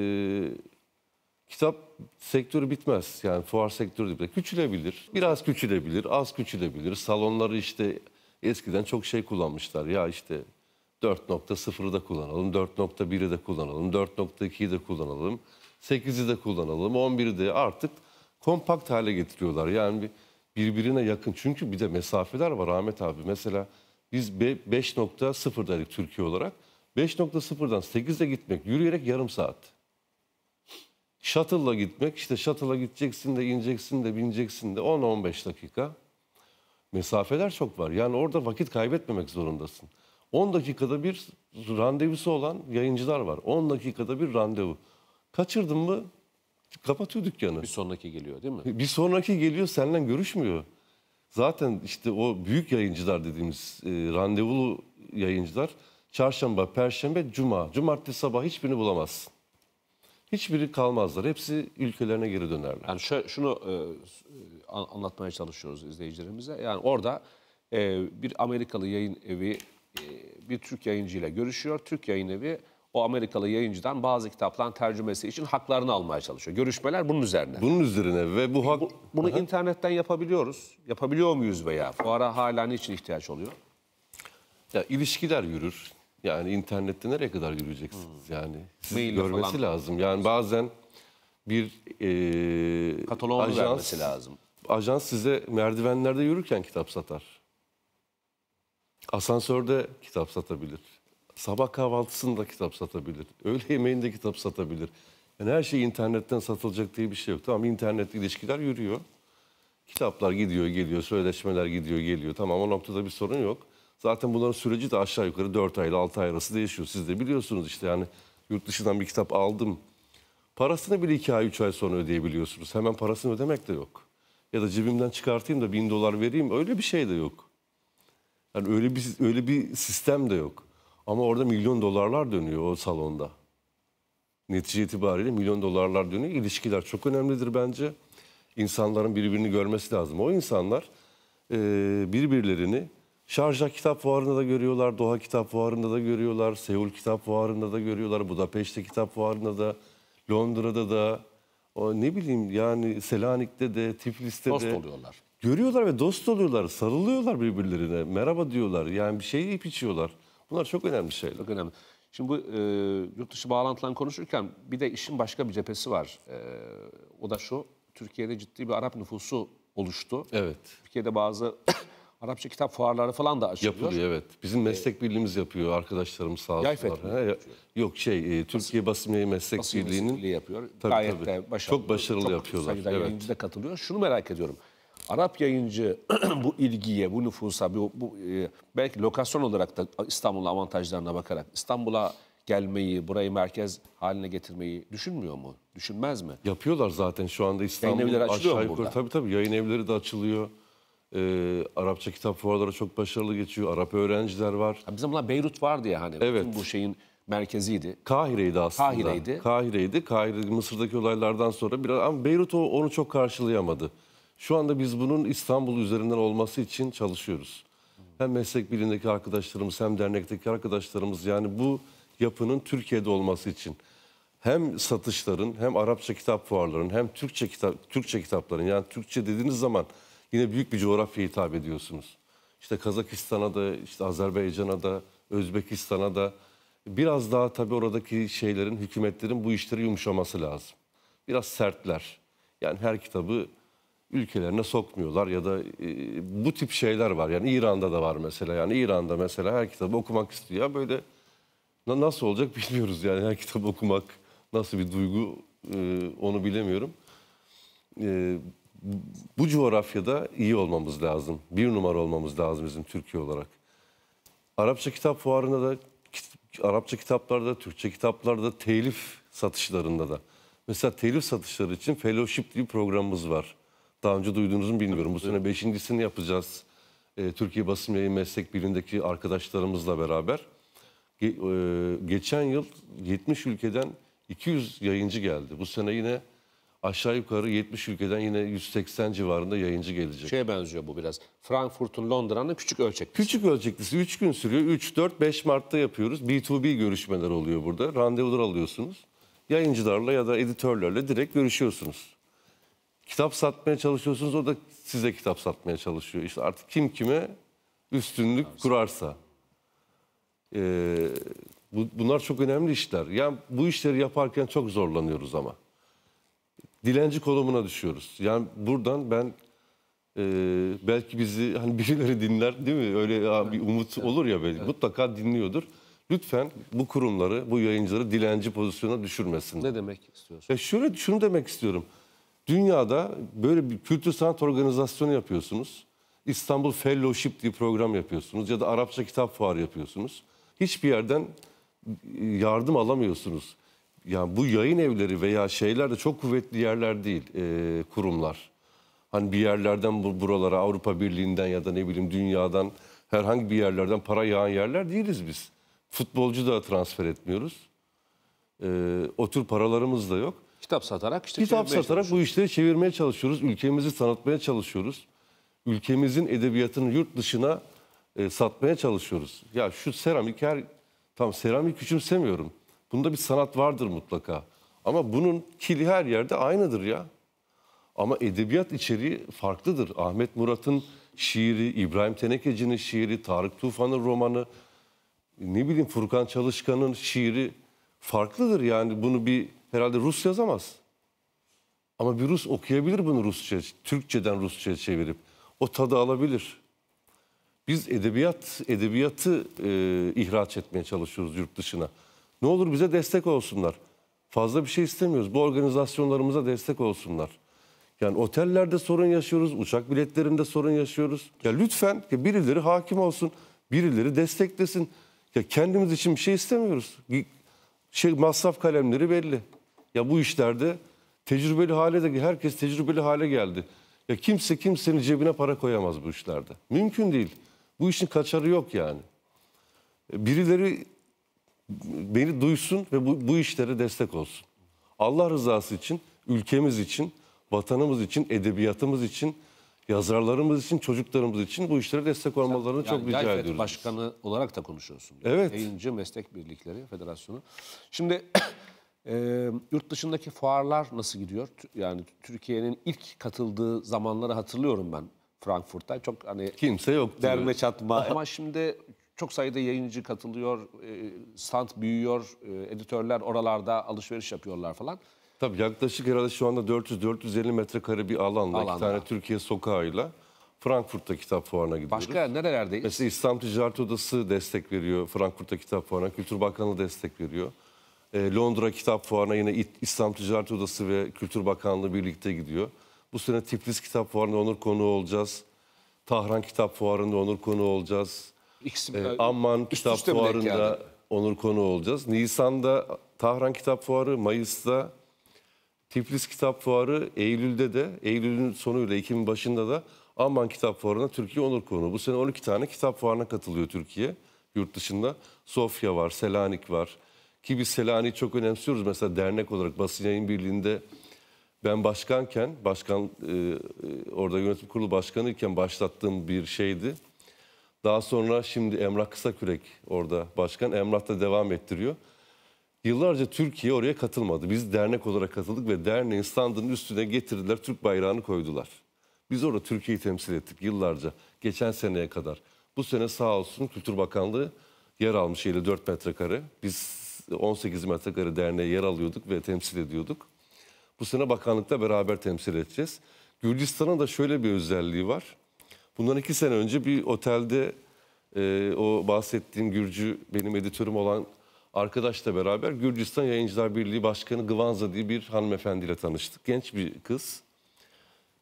kitap sektörü bitmez. Yani fuar sektörü de Küçülebilir. Biraz küçülebilir, az küçülebilir. Salonları işte eskiden çok şey kullanmışlar. Ya işte 4.0'ı da kullanalım, 4.1'i de kullanalım, 4.2'yi de kullanalım, 8'i de kullanalım, 11'i de artık kompakt hale getiriyorlar. Yani birbirine yakın. Çünkü bir de mesafeler var Ahmet abi. Mesela biz 5.0'daydık Türkiye olarak. 5.0'dan 8'e gitmek yürüyerek yarım saat. Shuttle'la gitmek, işte shuttle'la gideceksin de ineceksin de bineceksin de 10-15 dakika. Mesafeler çok var. Yani orada vakit kaybetmemek zorundasın. 10 dakikada bir randevusu olan yayıncılar var. 10 dakikada bir randevu. Kaçırdın mı kapatıyor dükkanı. Bir sonraki geliyor değil mi? Bir sonraki geliyor seninle görüşmüyor. Zaten işte o büyük yayıncılar dediğimiz e, randevulu yayıncılar çarşamba, perşembe, cuma, cumartesi sabah hiçbirini bulamazsın hiçbiri kalmazlar. Hepsi ülkelerine geri dönerler. Yani şö- şunu e, e anlatmaya çalışıyoruz izleyicilerimize. Yani orada e, bir Amerikalı yayın evi e, bir Türk yayıncıyla görüşüyor. Türk yayın evi o Amerikalı yayıncıdan bazı kitapların tercümesi için haklarını almaya çalışıyor. Görüşmeler bunun üzerine. Bunun üzerine ve bu hak... Bu, bunu Aha. internetten yapabiliyoruz. Yapabiliyor muyuz veya? Fuara hala için ihtiyaç oluyor? Ya ilişkiler yürür. Yani internette nereye kadar yürüyeceksiniz hmm. yani? Mail görmesi falan. lazım. Yani bazen bir e, kataloğu ajans, vermesi lazım. Ajans size merdivenlerde yürürken kitap satar. Asansörde kitap satabilir. Sabah kahvaltısında kitap satabilir. Öğle yemeğinde kitap satabilir. Yani her şey internetten satılacak diye bir şey yok. Tamam internet ilişkiler yürüyor. Kitaplar gidiyor geliyor, Söyleşmeler gidiyor geliyor. Tamam o noktada bir sorun yok. Zaten bunların süreci de aşağı yukarı 4 ay ile 6 ay arası değişiyor. Siz de biliyorsunuz işte yani yurt dışından bir kitap aldım. Parasını bile 2 ay 3 ay sonra ödeyebiliyorsunuz. Hemen parasını ödemek de yok. Ya da cebimden çıkartayım da 1000 dolar vereyim öyle bir şey de yok. Yani öyle bir öyle bir sistem de yok. Ama orada milyon dolarlar dönüyor o salonda. Netice itibariyle milyon dolarlar dönüyor. İlişkiler çok önemlidir bence. İnsanların birbirini görmesi lazım. O insanlar e, birbirlerini Şarja Kitap Fuarı'nda da görüyorlar, Doha Kitap Fuarı'nda da görüyorlar, Seul Kitap Fuarı'nda da görüyorlar, Budapeşte Kitap Fuarı'nda da, Londra'da da, o ne bileyim yani Selanik'te de, Tiflis'te dost de. Dost oluyorlar. Görüyorlar ve dost oluyorlar, sarılıyorlar birbirlerine, merhaba diyorlar. Yani bir şey ip içiyorlar. Bunlar çok önemli şeyler. Çok önemli. Şimdi bu e, yurt dışı bağlantılan konuşurken bir de işin başka bir cephesi var. E, o da şu, Türkiye'de ciddi bir Arap nüfusu oluştu. Evet. Türkiye'de bazı Arapça kitap fuarları falan da açılıyor. Yapılıyor evet. Bizim ee, meslek birliğimiz yapıyor arkadaşlarımız sağ olsunlar. Yayfet mi? Ha, Yok şey e, Türkiye Basım Yayı Meslek Basın Birliği'nin Birliği yapıyor. Tabii, Gayet tabii. de başarılı. Çok başarılı çok yapıyorlar. Çok evet. yayıncı da katılıyor. Şunu merak ediyorum. Arap yayıncı bu ilgiye, bu nüfusa, bu, bu e, belki lokasyon olarak da İstanbul'un avantajlarına bakarak İstanbul'a gelmeyi, burayı merkez haline getirmeyi düşünmüyor mu? Düşünmez mi? Yapıyorlar zaten şu anda İstanbul aşağı yukarı. Tabii tabii yayın evleri de açılıyor. E, Arapça kitap fuarları çok başarılı geçiyor. Arap öğrenciler var. Ha, bizim bunlar Beyrut vardı ya hani. Evet. bu şeyin merkeziydi. Kahire'ydi aslında. Kahire'ydi. Kahire'ydi. Kahire Mısır'daki olaylardan sonra biraz ama Beyrut onu çok karşılayamadı. Şu anda biz bunun İstanbul üzerinden olması için çalışıyoruz. Hem meslek bilimindeki arkadaşlarımız hem dernekteki arkadaşlarımız yani bu yapının Türkiye'de olması için hem satışların hem Arapça kitap fuarlarının hem Türkçe kitap Türkçe kitapların yani Türkçe dediğiniz zaman yine büyük bir coğrafyaya hitap ediyorsunuz. İşte Kazakistan'a da, işte Azerbaycan'a da, Özbekistan'a da biraz daha tabii oradaki şeylerin, hükümetlerin bu işleri yumuşaması lazım. Biraz sertler. Yani her kitabı ülkelerine sokmuyorlar ya da e, bu tip şeyler var. Yani İran'da da var mesela. Yani İran'da mesela her kitabı okumak istiyor. Ya böyle na, nasıl olacak bilmiyoruz yani her kitabı okumak nasıl bir duygu e, onu bilemiyorum. E, bu coğrafyada iyi olmamız lazım. Bir numara olmamız lazım bizim Türkiye olarak. Arapça kitap fuarında da, Arapça kitaplarda, Türkçe kitaplarda, telif satışlarında da. Mesela telif satışları için fellowship diye bir programımız var. Daha önce duyduğunuzu mu bilmiyorum. Bu sene beşincisini yapacağız. E, Türkiye Basın Yayın Meslek Birliği'ndeki arkadaşlarımızla beraber. Ge, e, geçen yıl 70 ülkeden 200 yayıncı geldi. Bu sene yine aşağı yukarı 70 ülkeden yine 180 civarında yayıncı gelecek. Şeye benziyor bu biraz. Frankfurt'un Londra'nın küçük ölçeklisi. Küçük ölçeklisi 3 gün sürüyor. 3, 4, 5 Mart'ta yapıyoruz. B2B görüşmeler oluyor burada. Randevular alıyorsunuz. Yayıncılarla ya da editörlerle direkt görüşüyorsunuz. Kitap satmaya çalışıyorsunuz. O da size kitap satmaya çalışıyor. İşte artık kim kime üstünlük Tabii. kurarsa. Ee, bu, bunlar çok önemli işler. Yani bu işleri yaparken çok zorlanıyoruz ama dilenci konumuna düşüyoruz. Yani buradan ben e, belki bizi hani birileri dinler değil mi? Öyle bir umut olur ya belki. Evet. Mutlaka dinliyordur. Lütfen bu kurumları, bu yayıncıları dilenci pozisyona düşürmesin. Ne demek istiyorsun? E şöyle şunu demek istiyorum. Dünyada böyle bir kültür sanat organizasyonu yapıyorsunuz. İstanbul Fellowship diye program yapıyorsunuz ya da Arapça kitap fuarı yapıyorsunuz. Hiçbir yerden yardım alamıyorsunuz yani bu yayın evleri veya şeyler de çok kuvvetli yerler değil e, kurumlar. Hani bir yerlerden bu buralara Avrupa Birliği'nden ya da ne bileyim dünyadan herhangi bir yerlerden para yağan yerler değiliz biz. Futbolcu da transfer etmiyoruz. E, o tür paralarımız da yok. Kitap satarak işte Kitap satarak bu işleri çevirmeye çalışıyoruz. Ülkemizi tanıtmaya çalışıyoruz. Ülkemizin edebiyatını yurt dışına e, satmaya çalışıyoruz. Ya şu seramik her tam seramik küçümsemiyorum. Bunda bir sanat vardır mutlaka. Ama bunun kili her yerde aynıdır ya. Ama edebiyat içeriği farklıdır. Ahmet Murat'ın şiiri, İbrahim Tenekeci'nin şiiri, Tarık Tufan'ın romanı, ne bileyim Furkan Çalışkan'ın şiiri farklıdır. Yani bunu bir herhalde Rus yazamaz. Ama bir Rus okuyabilir bunu Rusça, Türkçeden Rusça çevirip. O tadı alabilir. Biz edebiyat, edebiyatı e, ihraç etmeye çalışıyoruz yurt dışına. Ne olur bize destek olsunlar. Fazla bir şey istemiyoruz. Bu organizasyonlarımıza destek olsunlar. Yani otellerde sorun yaşıyoruz, uçak biletlerinde sorun yaşıyoruz. Ya lütfen ya birileri hakim olsun, birileri desteklesin. Ya kendimiz için bir şey istemiyoruz. Şey masraf kalemleri belli. Ya bu işlerde tecrübeli hale de herkes tecrübeli hale geldi. Ya kimse kimsenin cebine para koyamaz bu işlerde. Mümkün değil. Bu işin kaçarı yok yani. Birileri beni duysun ve bu, bu işlere destek olsun. Allah rızası için, ülkemiz için, vatanımız için, edebiyatımız için, yazarlarımız için, çocuklarımız için bu işlere destek olmalarını yani, çok yani rica Gayfet ediyoruz. Başkanı olarak da konuşuyorsun. Evet. Yayıncı Meslek Birlikleri Federasyonu. Şimdi e, yurt dışındaki fuarlar nasıl gidiyor? Yani Türkiye'nin ilk katıldığı zamanları hatırlıyorum ben Frankfurt'ta. Çok hani kimse yok. Derme çatma. Ama şimdi çok sayıda yayıncı katılıyor, e, stand büyüyor, e, editörler oralarda alışveriş yapıyorlar falan. Tabii yaklaşık herhalde şu anda 400-450 metrekare bir alanda, alanla. iki tane Türkiye sokağıyla Frankfurt'ta kitap fuarına gidiyoruz. Başka nerelerdeyiz? Mesela İslam Ticaret Odası destek veriyor Frankfurt'ta kitap fuarına, Kültür Bakanlığı destek veriyor. E, Londra Kitap Fuarı'na yine İslam Ticaret Odası ve Kültür Bakanlığı birlikte gidiyor. Bu sene Tiflis Kitap Fuarı'nda onur konuğu olacağız. Tahran Kitap Fuarı'nda onur konuğu olacağız. İkisi, e, ee, Amman üst Kitap Fuarı'nda Onur konu olacağız. Nisan'da Tahran Kitap Fuarı, Mayıs'ta Tiflis Kitap Fuarı, Eylül'de de, Eylül'ün sonuyla Ekim'in başında da Amman Kitap Fuarı'na Türkiye Onur konu. Bu sene 12 tane kitap fuarına katılıyor Türkiye yurt dışında. Sofya var, Selanik var. Ki biz Selanik'i çok önemsiyoruz. Mesela dernek olarak Basın Yayın Birliği'nde ben başkanken, başkan e, e orada yönetim kurulu başkanıyken başlattığım bir şeydi daha sonra şimdi Emrah Kısakürek orada başkan. Emrah da devam ettiriyor. Yıllarca Türkiye oraya katılmadı. Biz dernek olarak katıldık ve derneğin standının üstüne getirdiler. Türk bayrağını koydular. Biz orada Türkiye'yi temsil ettik yıllarca. Geçen seneye kadar. Bu sene sağ olsun Kültür Bakanlığı yer almış yeri 4 metrekare. Biz 18 metrekare derneğe yer alıyorduk ve temsil ediyorduk. Bu sene bakanlıkta beraber temsil edeceğiz. Gürcistan'ın da şöyle bir özelliği var. Bundan iki sene önce bir otelde e, o bahsettiğim Gürcü benim editörüm olan arkadaşla beraber Gürcistan Yayıncılar Birliği Başkanı Gıvanza diye bir hanımefendiyle tanıştık. Genç bir kız.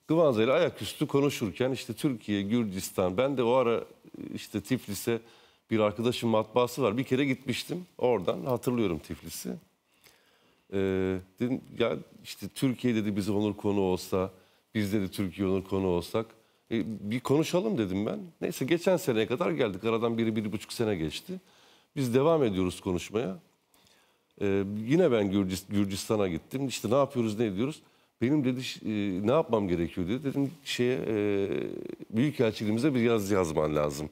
Gıvanza ile ayaküstü konuşurken işte Türkiye, Gürcistan. Ben de o ara işte Tiflis'e bir arkadaşım matbaası var. Bir kere gitmiştim oradan hatırlıyorum Tiflis'i. Ee, dedim ya işte Türkiye dedi bize onur konu olsa, biz dedi Türkiye onur konu olsak e, bir konuşalım dedim ben. Neyse geçen seneye kadar geldik. Aradan biri, bir buçuk sene geçti. Biz devam ediyoruz konuşmaya. E, yine ben Gürcist, Gürcistan'a gittim. İşte ne yapıyoruz, ne ediyoruz? Benim dedi e, ne yapmam gerekiyor dedi. Dedim şeye e, büyükelçiliğimize bir yazı yazman lazım.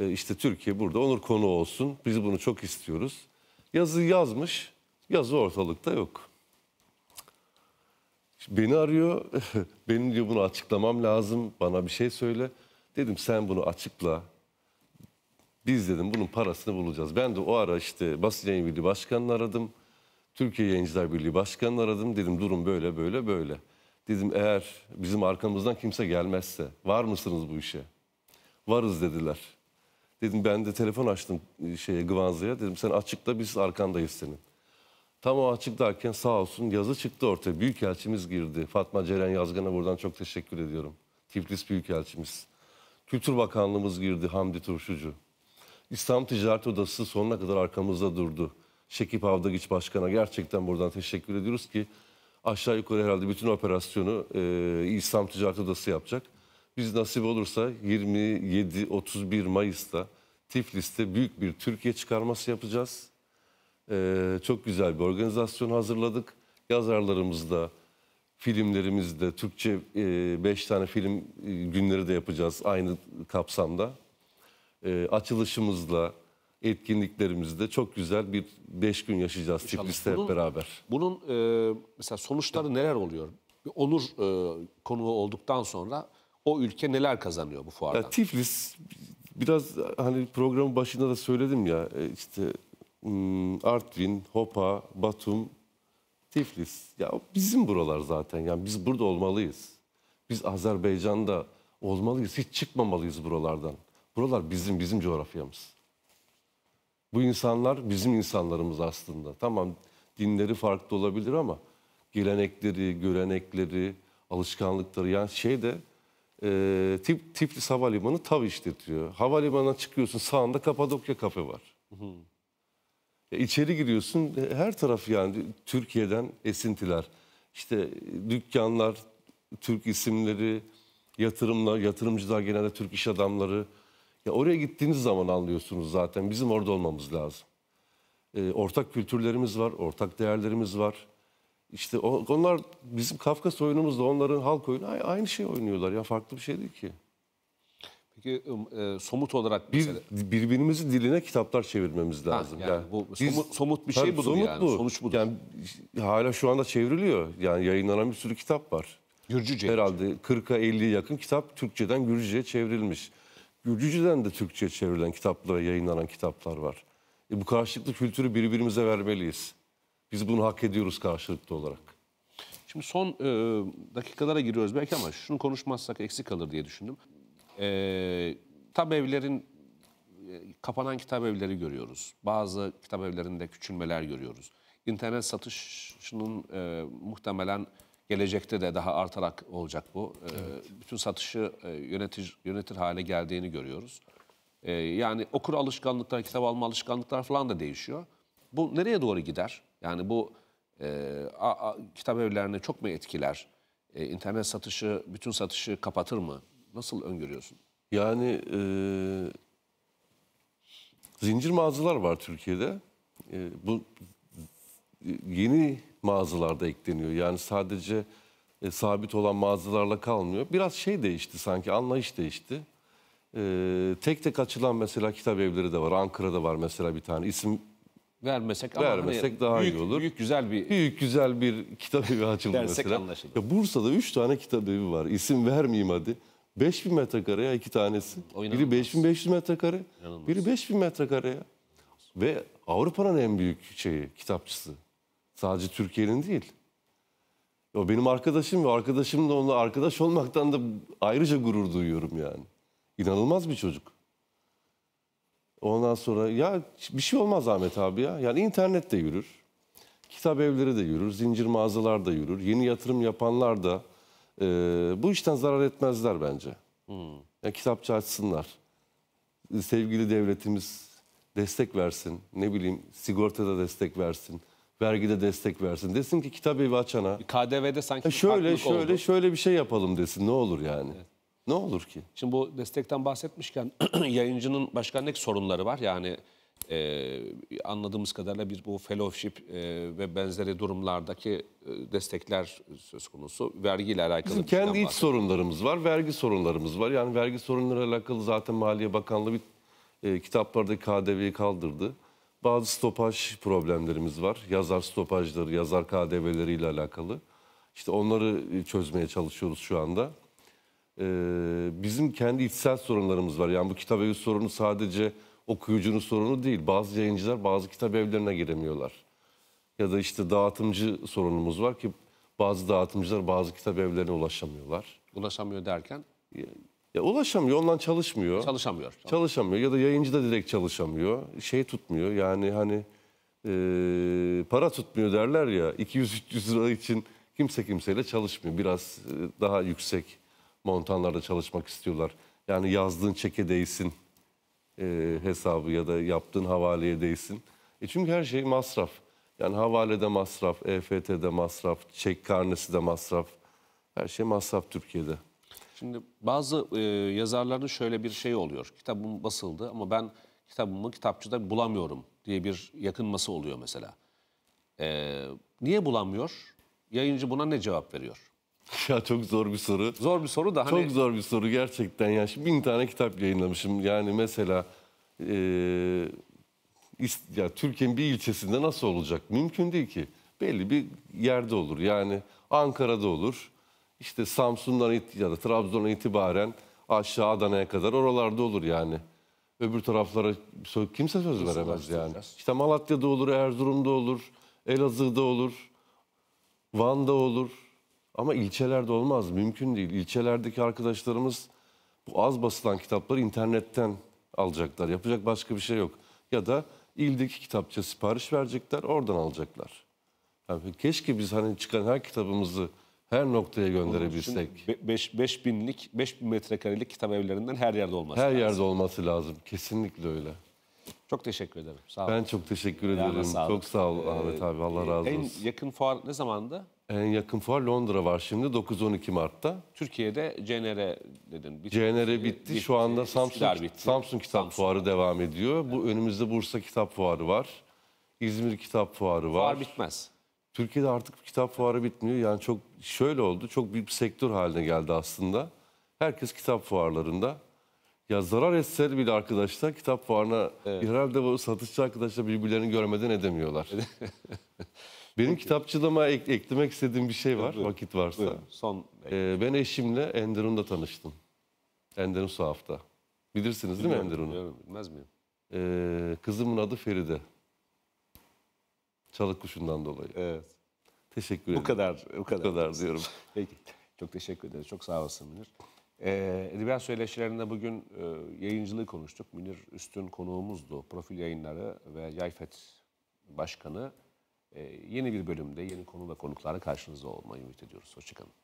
E, işte Türkiye burada onur konu olsun. Biz bunu çok istiyoruz. Yazı yazmış. Yazı ortalıkta yok. Beni arıyor. Benim diyor bunu açıklamam lazım. Bana bir şey söyle. Dedim sen bunu açıkla. Biz dedim bunun parasını bulacağız. Ben de o ara işte Basın Yayın Birliği Başkanı'nı aradım. Türkiye Yayıncılar Birliği Başkanı'nı aradım. Dedim durum böyle böyle böyle. Dedim eğer bizim arkamızdan kimse gelmezse var mısınız bu işe? Varız dediler. Dedim ben de telefon açtım e, şeye Gıvanza'ya. Dedim sen açıkla biz arkandayız senin. Tam o açıklarken sağ olsun yazı çıktı ortaya. Büyükelçimiz girdi. Fatma Ceren Yazgan'a buradan çok teşekkür ediyorum. Tiflis Büyükelçimiz. Kültür Bakanlığımız girdi Hamdi Turşucu. İstanbul Ticaret Odası sonuna kadar arkamızda durdu. Şekip Avdagiç Başkan'a gerçekten buradan teşekkür ediyoruz ki aşağı yukarı herhalde bütün operasyonu e, İstanbul Ticaret Odası yapacak. Biz nasip olursa 27-31 Mayıs'ta Tiflis'te büyük bir Türkiye çıkarması yapacağız e, çok güzel bir organizasyon hazırladık. Yazarlarımızda, filmlerimizde, Türkçe 5 e, tane film e, günleri de yapacağız aynı kapsamda. E, açılışımızla, etkinliklerimizde çok güzel bir 5 gün yaşayacağız Tiflis'te hep beraber. Bunun e, mesela sonuçları neler oluyor? Bir onur e, konuğu olduktan sonra o ülke neler kazanıyor bu fuardan? Ya, Tiflis biraz hani programın başında da söyledim ya e, işte Hmm, Artvin, Hopa, Batum, Tiflis. Ya bizim buralar zaten. Yani biz burada olmalıyız. Biz Azerbaycan'da olmalıyız. Hiç çıkmamalıyız buralardan. Buralar bizim, bizim coğrafyamız. Bu insanlar bizim insanlarımız aslında. Tamam dinleri farklı olabilir ama gelenekleri, görenekleri, alışkanlıkları yani şey de e, Tif Tiflis Havalimanı tav işletiyor. Havalimanına çıkıyorsun sağında Kapadokya kafe var. Hı hı. E, içeri giriyorsun e, her taraf yani Türkiye'den esintiler. İşte e, dükkanlar, Türk isimleri, yatırımlar, yatırımcılar genelde Türk iş adamları. Ya oraya gittiğiniz zaman anlıyorsunuz zaten bizim orada olmamız lazım. E, ortak kültürlerimiz var, ortak değerlerimiz var. İşte onlar bizim Kafkas oyunumuzla onların halk oyunu aynı şey oynuyorlar ya farklı bir şey değil ki. Çünkü e, somut olarak bir mesela... birbirimizi diline kitaplar çevirmemiz lazım. Ha, yani, yani bu biz, somut, somut bir şey budur somut yani. Bu. Sonuç budur. Yani hala şu anda çevriliyor. Yani yayınlanan bir sürü kitap var. Gürcüce. Herhalde 40'a 50'ye yakın kitap Türkçeden Gürcüce'ye çevrilmiş. Gürcüceden de Türkçe'ye çevrilen kitaplara yayınlanan kitaplar var. E, bu karşılıklı kültürü birbirimize vermeliyiz. Biz bunu hak ediyoruz karşılıklı olarak. Şimdi son e, dakikalara giriyoruz belki ama şunu konuşmazsak eksik kalır diye düşündüm. E, kitap evlerin e, kapanan kitap evleri görüyoruz. Bazı kitap evlerinde küçülmeler görüyoruz. İnternet satışının e, muhtemelen gelecekte de daha artarak olacak bu. E, evet. Bütün satışı e, yönetir, yönetir hale geldiğini görüyoruz. E, yani okur alışkanlıklar, kitap alma alışkanlıklar falan da değişiyor. Bu nereye doğru gider? Yani bu e, a, a, kitap evlerini çok mu etkiler? E, internet satışı, bütün satışı kapatır mı? nasıl öngörüyorsun? Yani e, zincir mağazalar var Türkiye'de. E, bu yeni mağazalarda ekleniyor. Yani sadece e, sabit olan mağazalarla kalmıyor. Biraz şey değişti sanki, anlayış değişti. E, tek tek açılan mesela kitap evleri de var. Ankara'da var mesela bir tane. İsim vermesek vermesek hani daha büyük, iyi olur. Büyük güzel bir büyük güzel bir kitap evi açıldı mesela. Ya Bursa'da 3 tane kitap evi var. İsim vermeyeyim hadi. 5000 metrekare ya iki tanesi. Oynanılmaz. Biri 5500 metrekare, İnanılmaz. biri 5000 metrekare ya. Ve Avrupa'nın en büyük şeyi, kitapçısı. Sadece Türkiye'nin değil. O benim arkadaşım ve arkadaşım da onunla arkadaş olmaktan da ayrıca gurur duyuyorum yani. İnanılmaz bir çocuk. Ondan sonra ya bir şey olmaz Ahmet abi ya. Yani internet de yürür. Kitap evleri de yürür, zincir mağazalar da yürür. Yeni yatırım yapanlar da e, bu işten zarar etmezler bence. Hmm. Yani kitapçı açsınlar. Sevgili devletimiz destek versin. Ne bileyim sigortada destek versin. Vergide destek versin. Desin ki kitap evi açana. KDV'de sanki e şöyle şöyle oldu. şöyle bir şey yapalım desin. Ne olur yani? Evet. Ne olur ki? Şimdi bu destekten bahsetmişken yayıncının başka ne sorunları var? Yani e, anladığımız kadarıyla bir bu fellowship e, ve benzeri durumlardaki e, destekler söz konusu. Vergiyle alakalı. Bizim kendi iç sorunlarımız var, vergi sorunlarımız var. Yani vergi sorunları alakalı zaten Maliye Bakanlığı bir e, kitaplarda KDV'yi kaldırdı. Bazı stopaj problemlerimiz var. Yazar stopajları, yazar KDV'leriyle alakalı. İşte onları e, çözmeye çalışıyoruz şu anda. Ee, bizim kendi içsel sorunlarımız var. Yani bu kitap evi sorunu sadece okuyucunun sorunu değil. Bazı yayıncılar bazı kitap evlerine giremiyorlar. Ya da işte dağıtımcı sorunumuz var ki bazı dağıtımcılar bazı kitap evlerine ulaşamıyorlar. Ulaşamıyor derken? Ya, ya ulaşamıyor, ondan çalışmıyor. Çalışamıyor. Tamam. Çalışamıyor ya da yayıncı da direkt çalışamıyor. Şey tutmuyor yani hani e, para tutmuyor derler ya 200-300 lira için kimse kimseyle çalışmıyor. Biraz e, daha yüksek montanlarda çalışmak istiyorlar. Yani yazdığın çeke değsin e, hesabı ya da yaptığın havaleye değsin. E çünkü her şey masraf. Yani havalede masraf, EFT'de masraf, çek karnesi de masraf. Her şey masraf Türkiye'de. Şimdi bazı e, yazarların şöyle bir şey oluyor. Kitabım basıldı ama ben kitabımı kitapçıda bulamıyorum diye bir yakınması oluyor mesela. E, niye bulamıyor? Yayıncı buna ne cevap veriyor? Ya çok zor bir soru. Zor bir soru da hani... Çok zor bir soru gerçekten ya. Şimdi bin tane kitap yayınlamışım. Yani mesela... E, ya Türkiye'nin bir ilçesinde nasıl olacak? Mümkün değil ki. Belli bir yerde olur. Yani Ankara'da olur. İşte Samsun'dan ya da Trabzon'a itibaren aşağı Adana'ya kadar oralarda olur yani. Öbür taraflara kimse söz veremez yani. İşte Malatya'da olur, Erzurum'da olur, Elazığ'da olur, Van'da olur. Ama ilçelerde olmaz. Mümkün değil. İlçelerdeki arkadaşlarımız bu az basılan kitapları internetten alacaklar. Yapacak başka bir şey yok. Ya da ildeki kitapçıya sipariş verecekler. Oradan alacaklar. Yani keşke biz hani çıkan her kitabımızı her noktaya gönderebilsek. 5 binlik, 5 bin metrekarelik kitap evlerinden her yerde olması Her lazım. yerde olması lazım. Kesinlikle öyle. Çok teşekkür ederim. Sağ olun. Ben çok teşekkür ederim. sağ çok sağ ol ee, Ahmet abi. Allah e, razı olsun. En yakın fuar ne zamandı? En yakın fuar Londra var şimdi 9-12 Mart'ta. Türkiye'de CNR dedin. CNR bitti. Şey bitti. Şu anda ee, Samsung, bitti. Samsung Kitap Samsung. Fuarı devam ediyor. Bu önümüzde Bursa Kitap Fuarı var. İzmir Kitap Fuarı var. Fuar bitmez. Türkiye'de artık kitap fuarı bitmiyor. Yani çok şöyle oldu. Çok büyük bir sektör haline geldi aslında. Herkes kitap fuarlarında. Ya zarar etse bile arkadaşlar kitap fuarına evet. herhalde bu satışçı arkadaşlar birbirlerini görmeden edemiyorlar. Benim Peki. kitapçılığıma ek, eklemek istediğim bir şey var evet, vakit varsa. Evet, son ee, ben eşimle Enderun'da tanıştım. Enderun Suaf'ta. Bilirsiniz değil mi Enderun'u? Bilmez miyim? Ee, kızımın adı Feride. Çalık kuşundan dolayı. Evet. Teşekkür ederim. Bu kadar. Bu kadar, bu kadar diyorum. Peki. Çok teşekkür ederiz. Çok sağ olasın Münir. Ee, Edebiyat söyleşilerinde bugün e, yayıncılığı konuştuk. Münir Üstün konuğumuzdu. Profil yayınları ve Yayfet Başkanı. Ee, yeni bir bölümde yeni konu ve konuklarla karşınızda olmayı ümit ediyoruz. Hoşçakalın.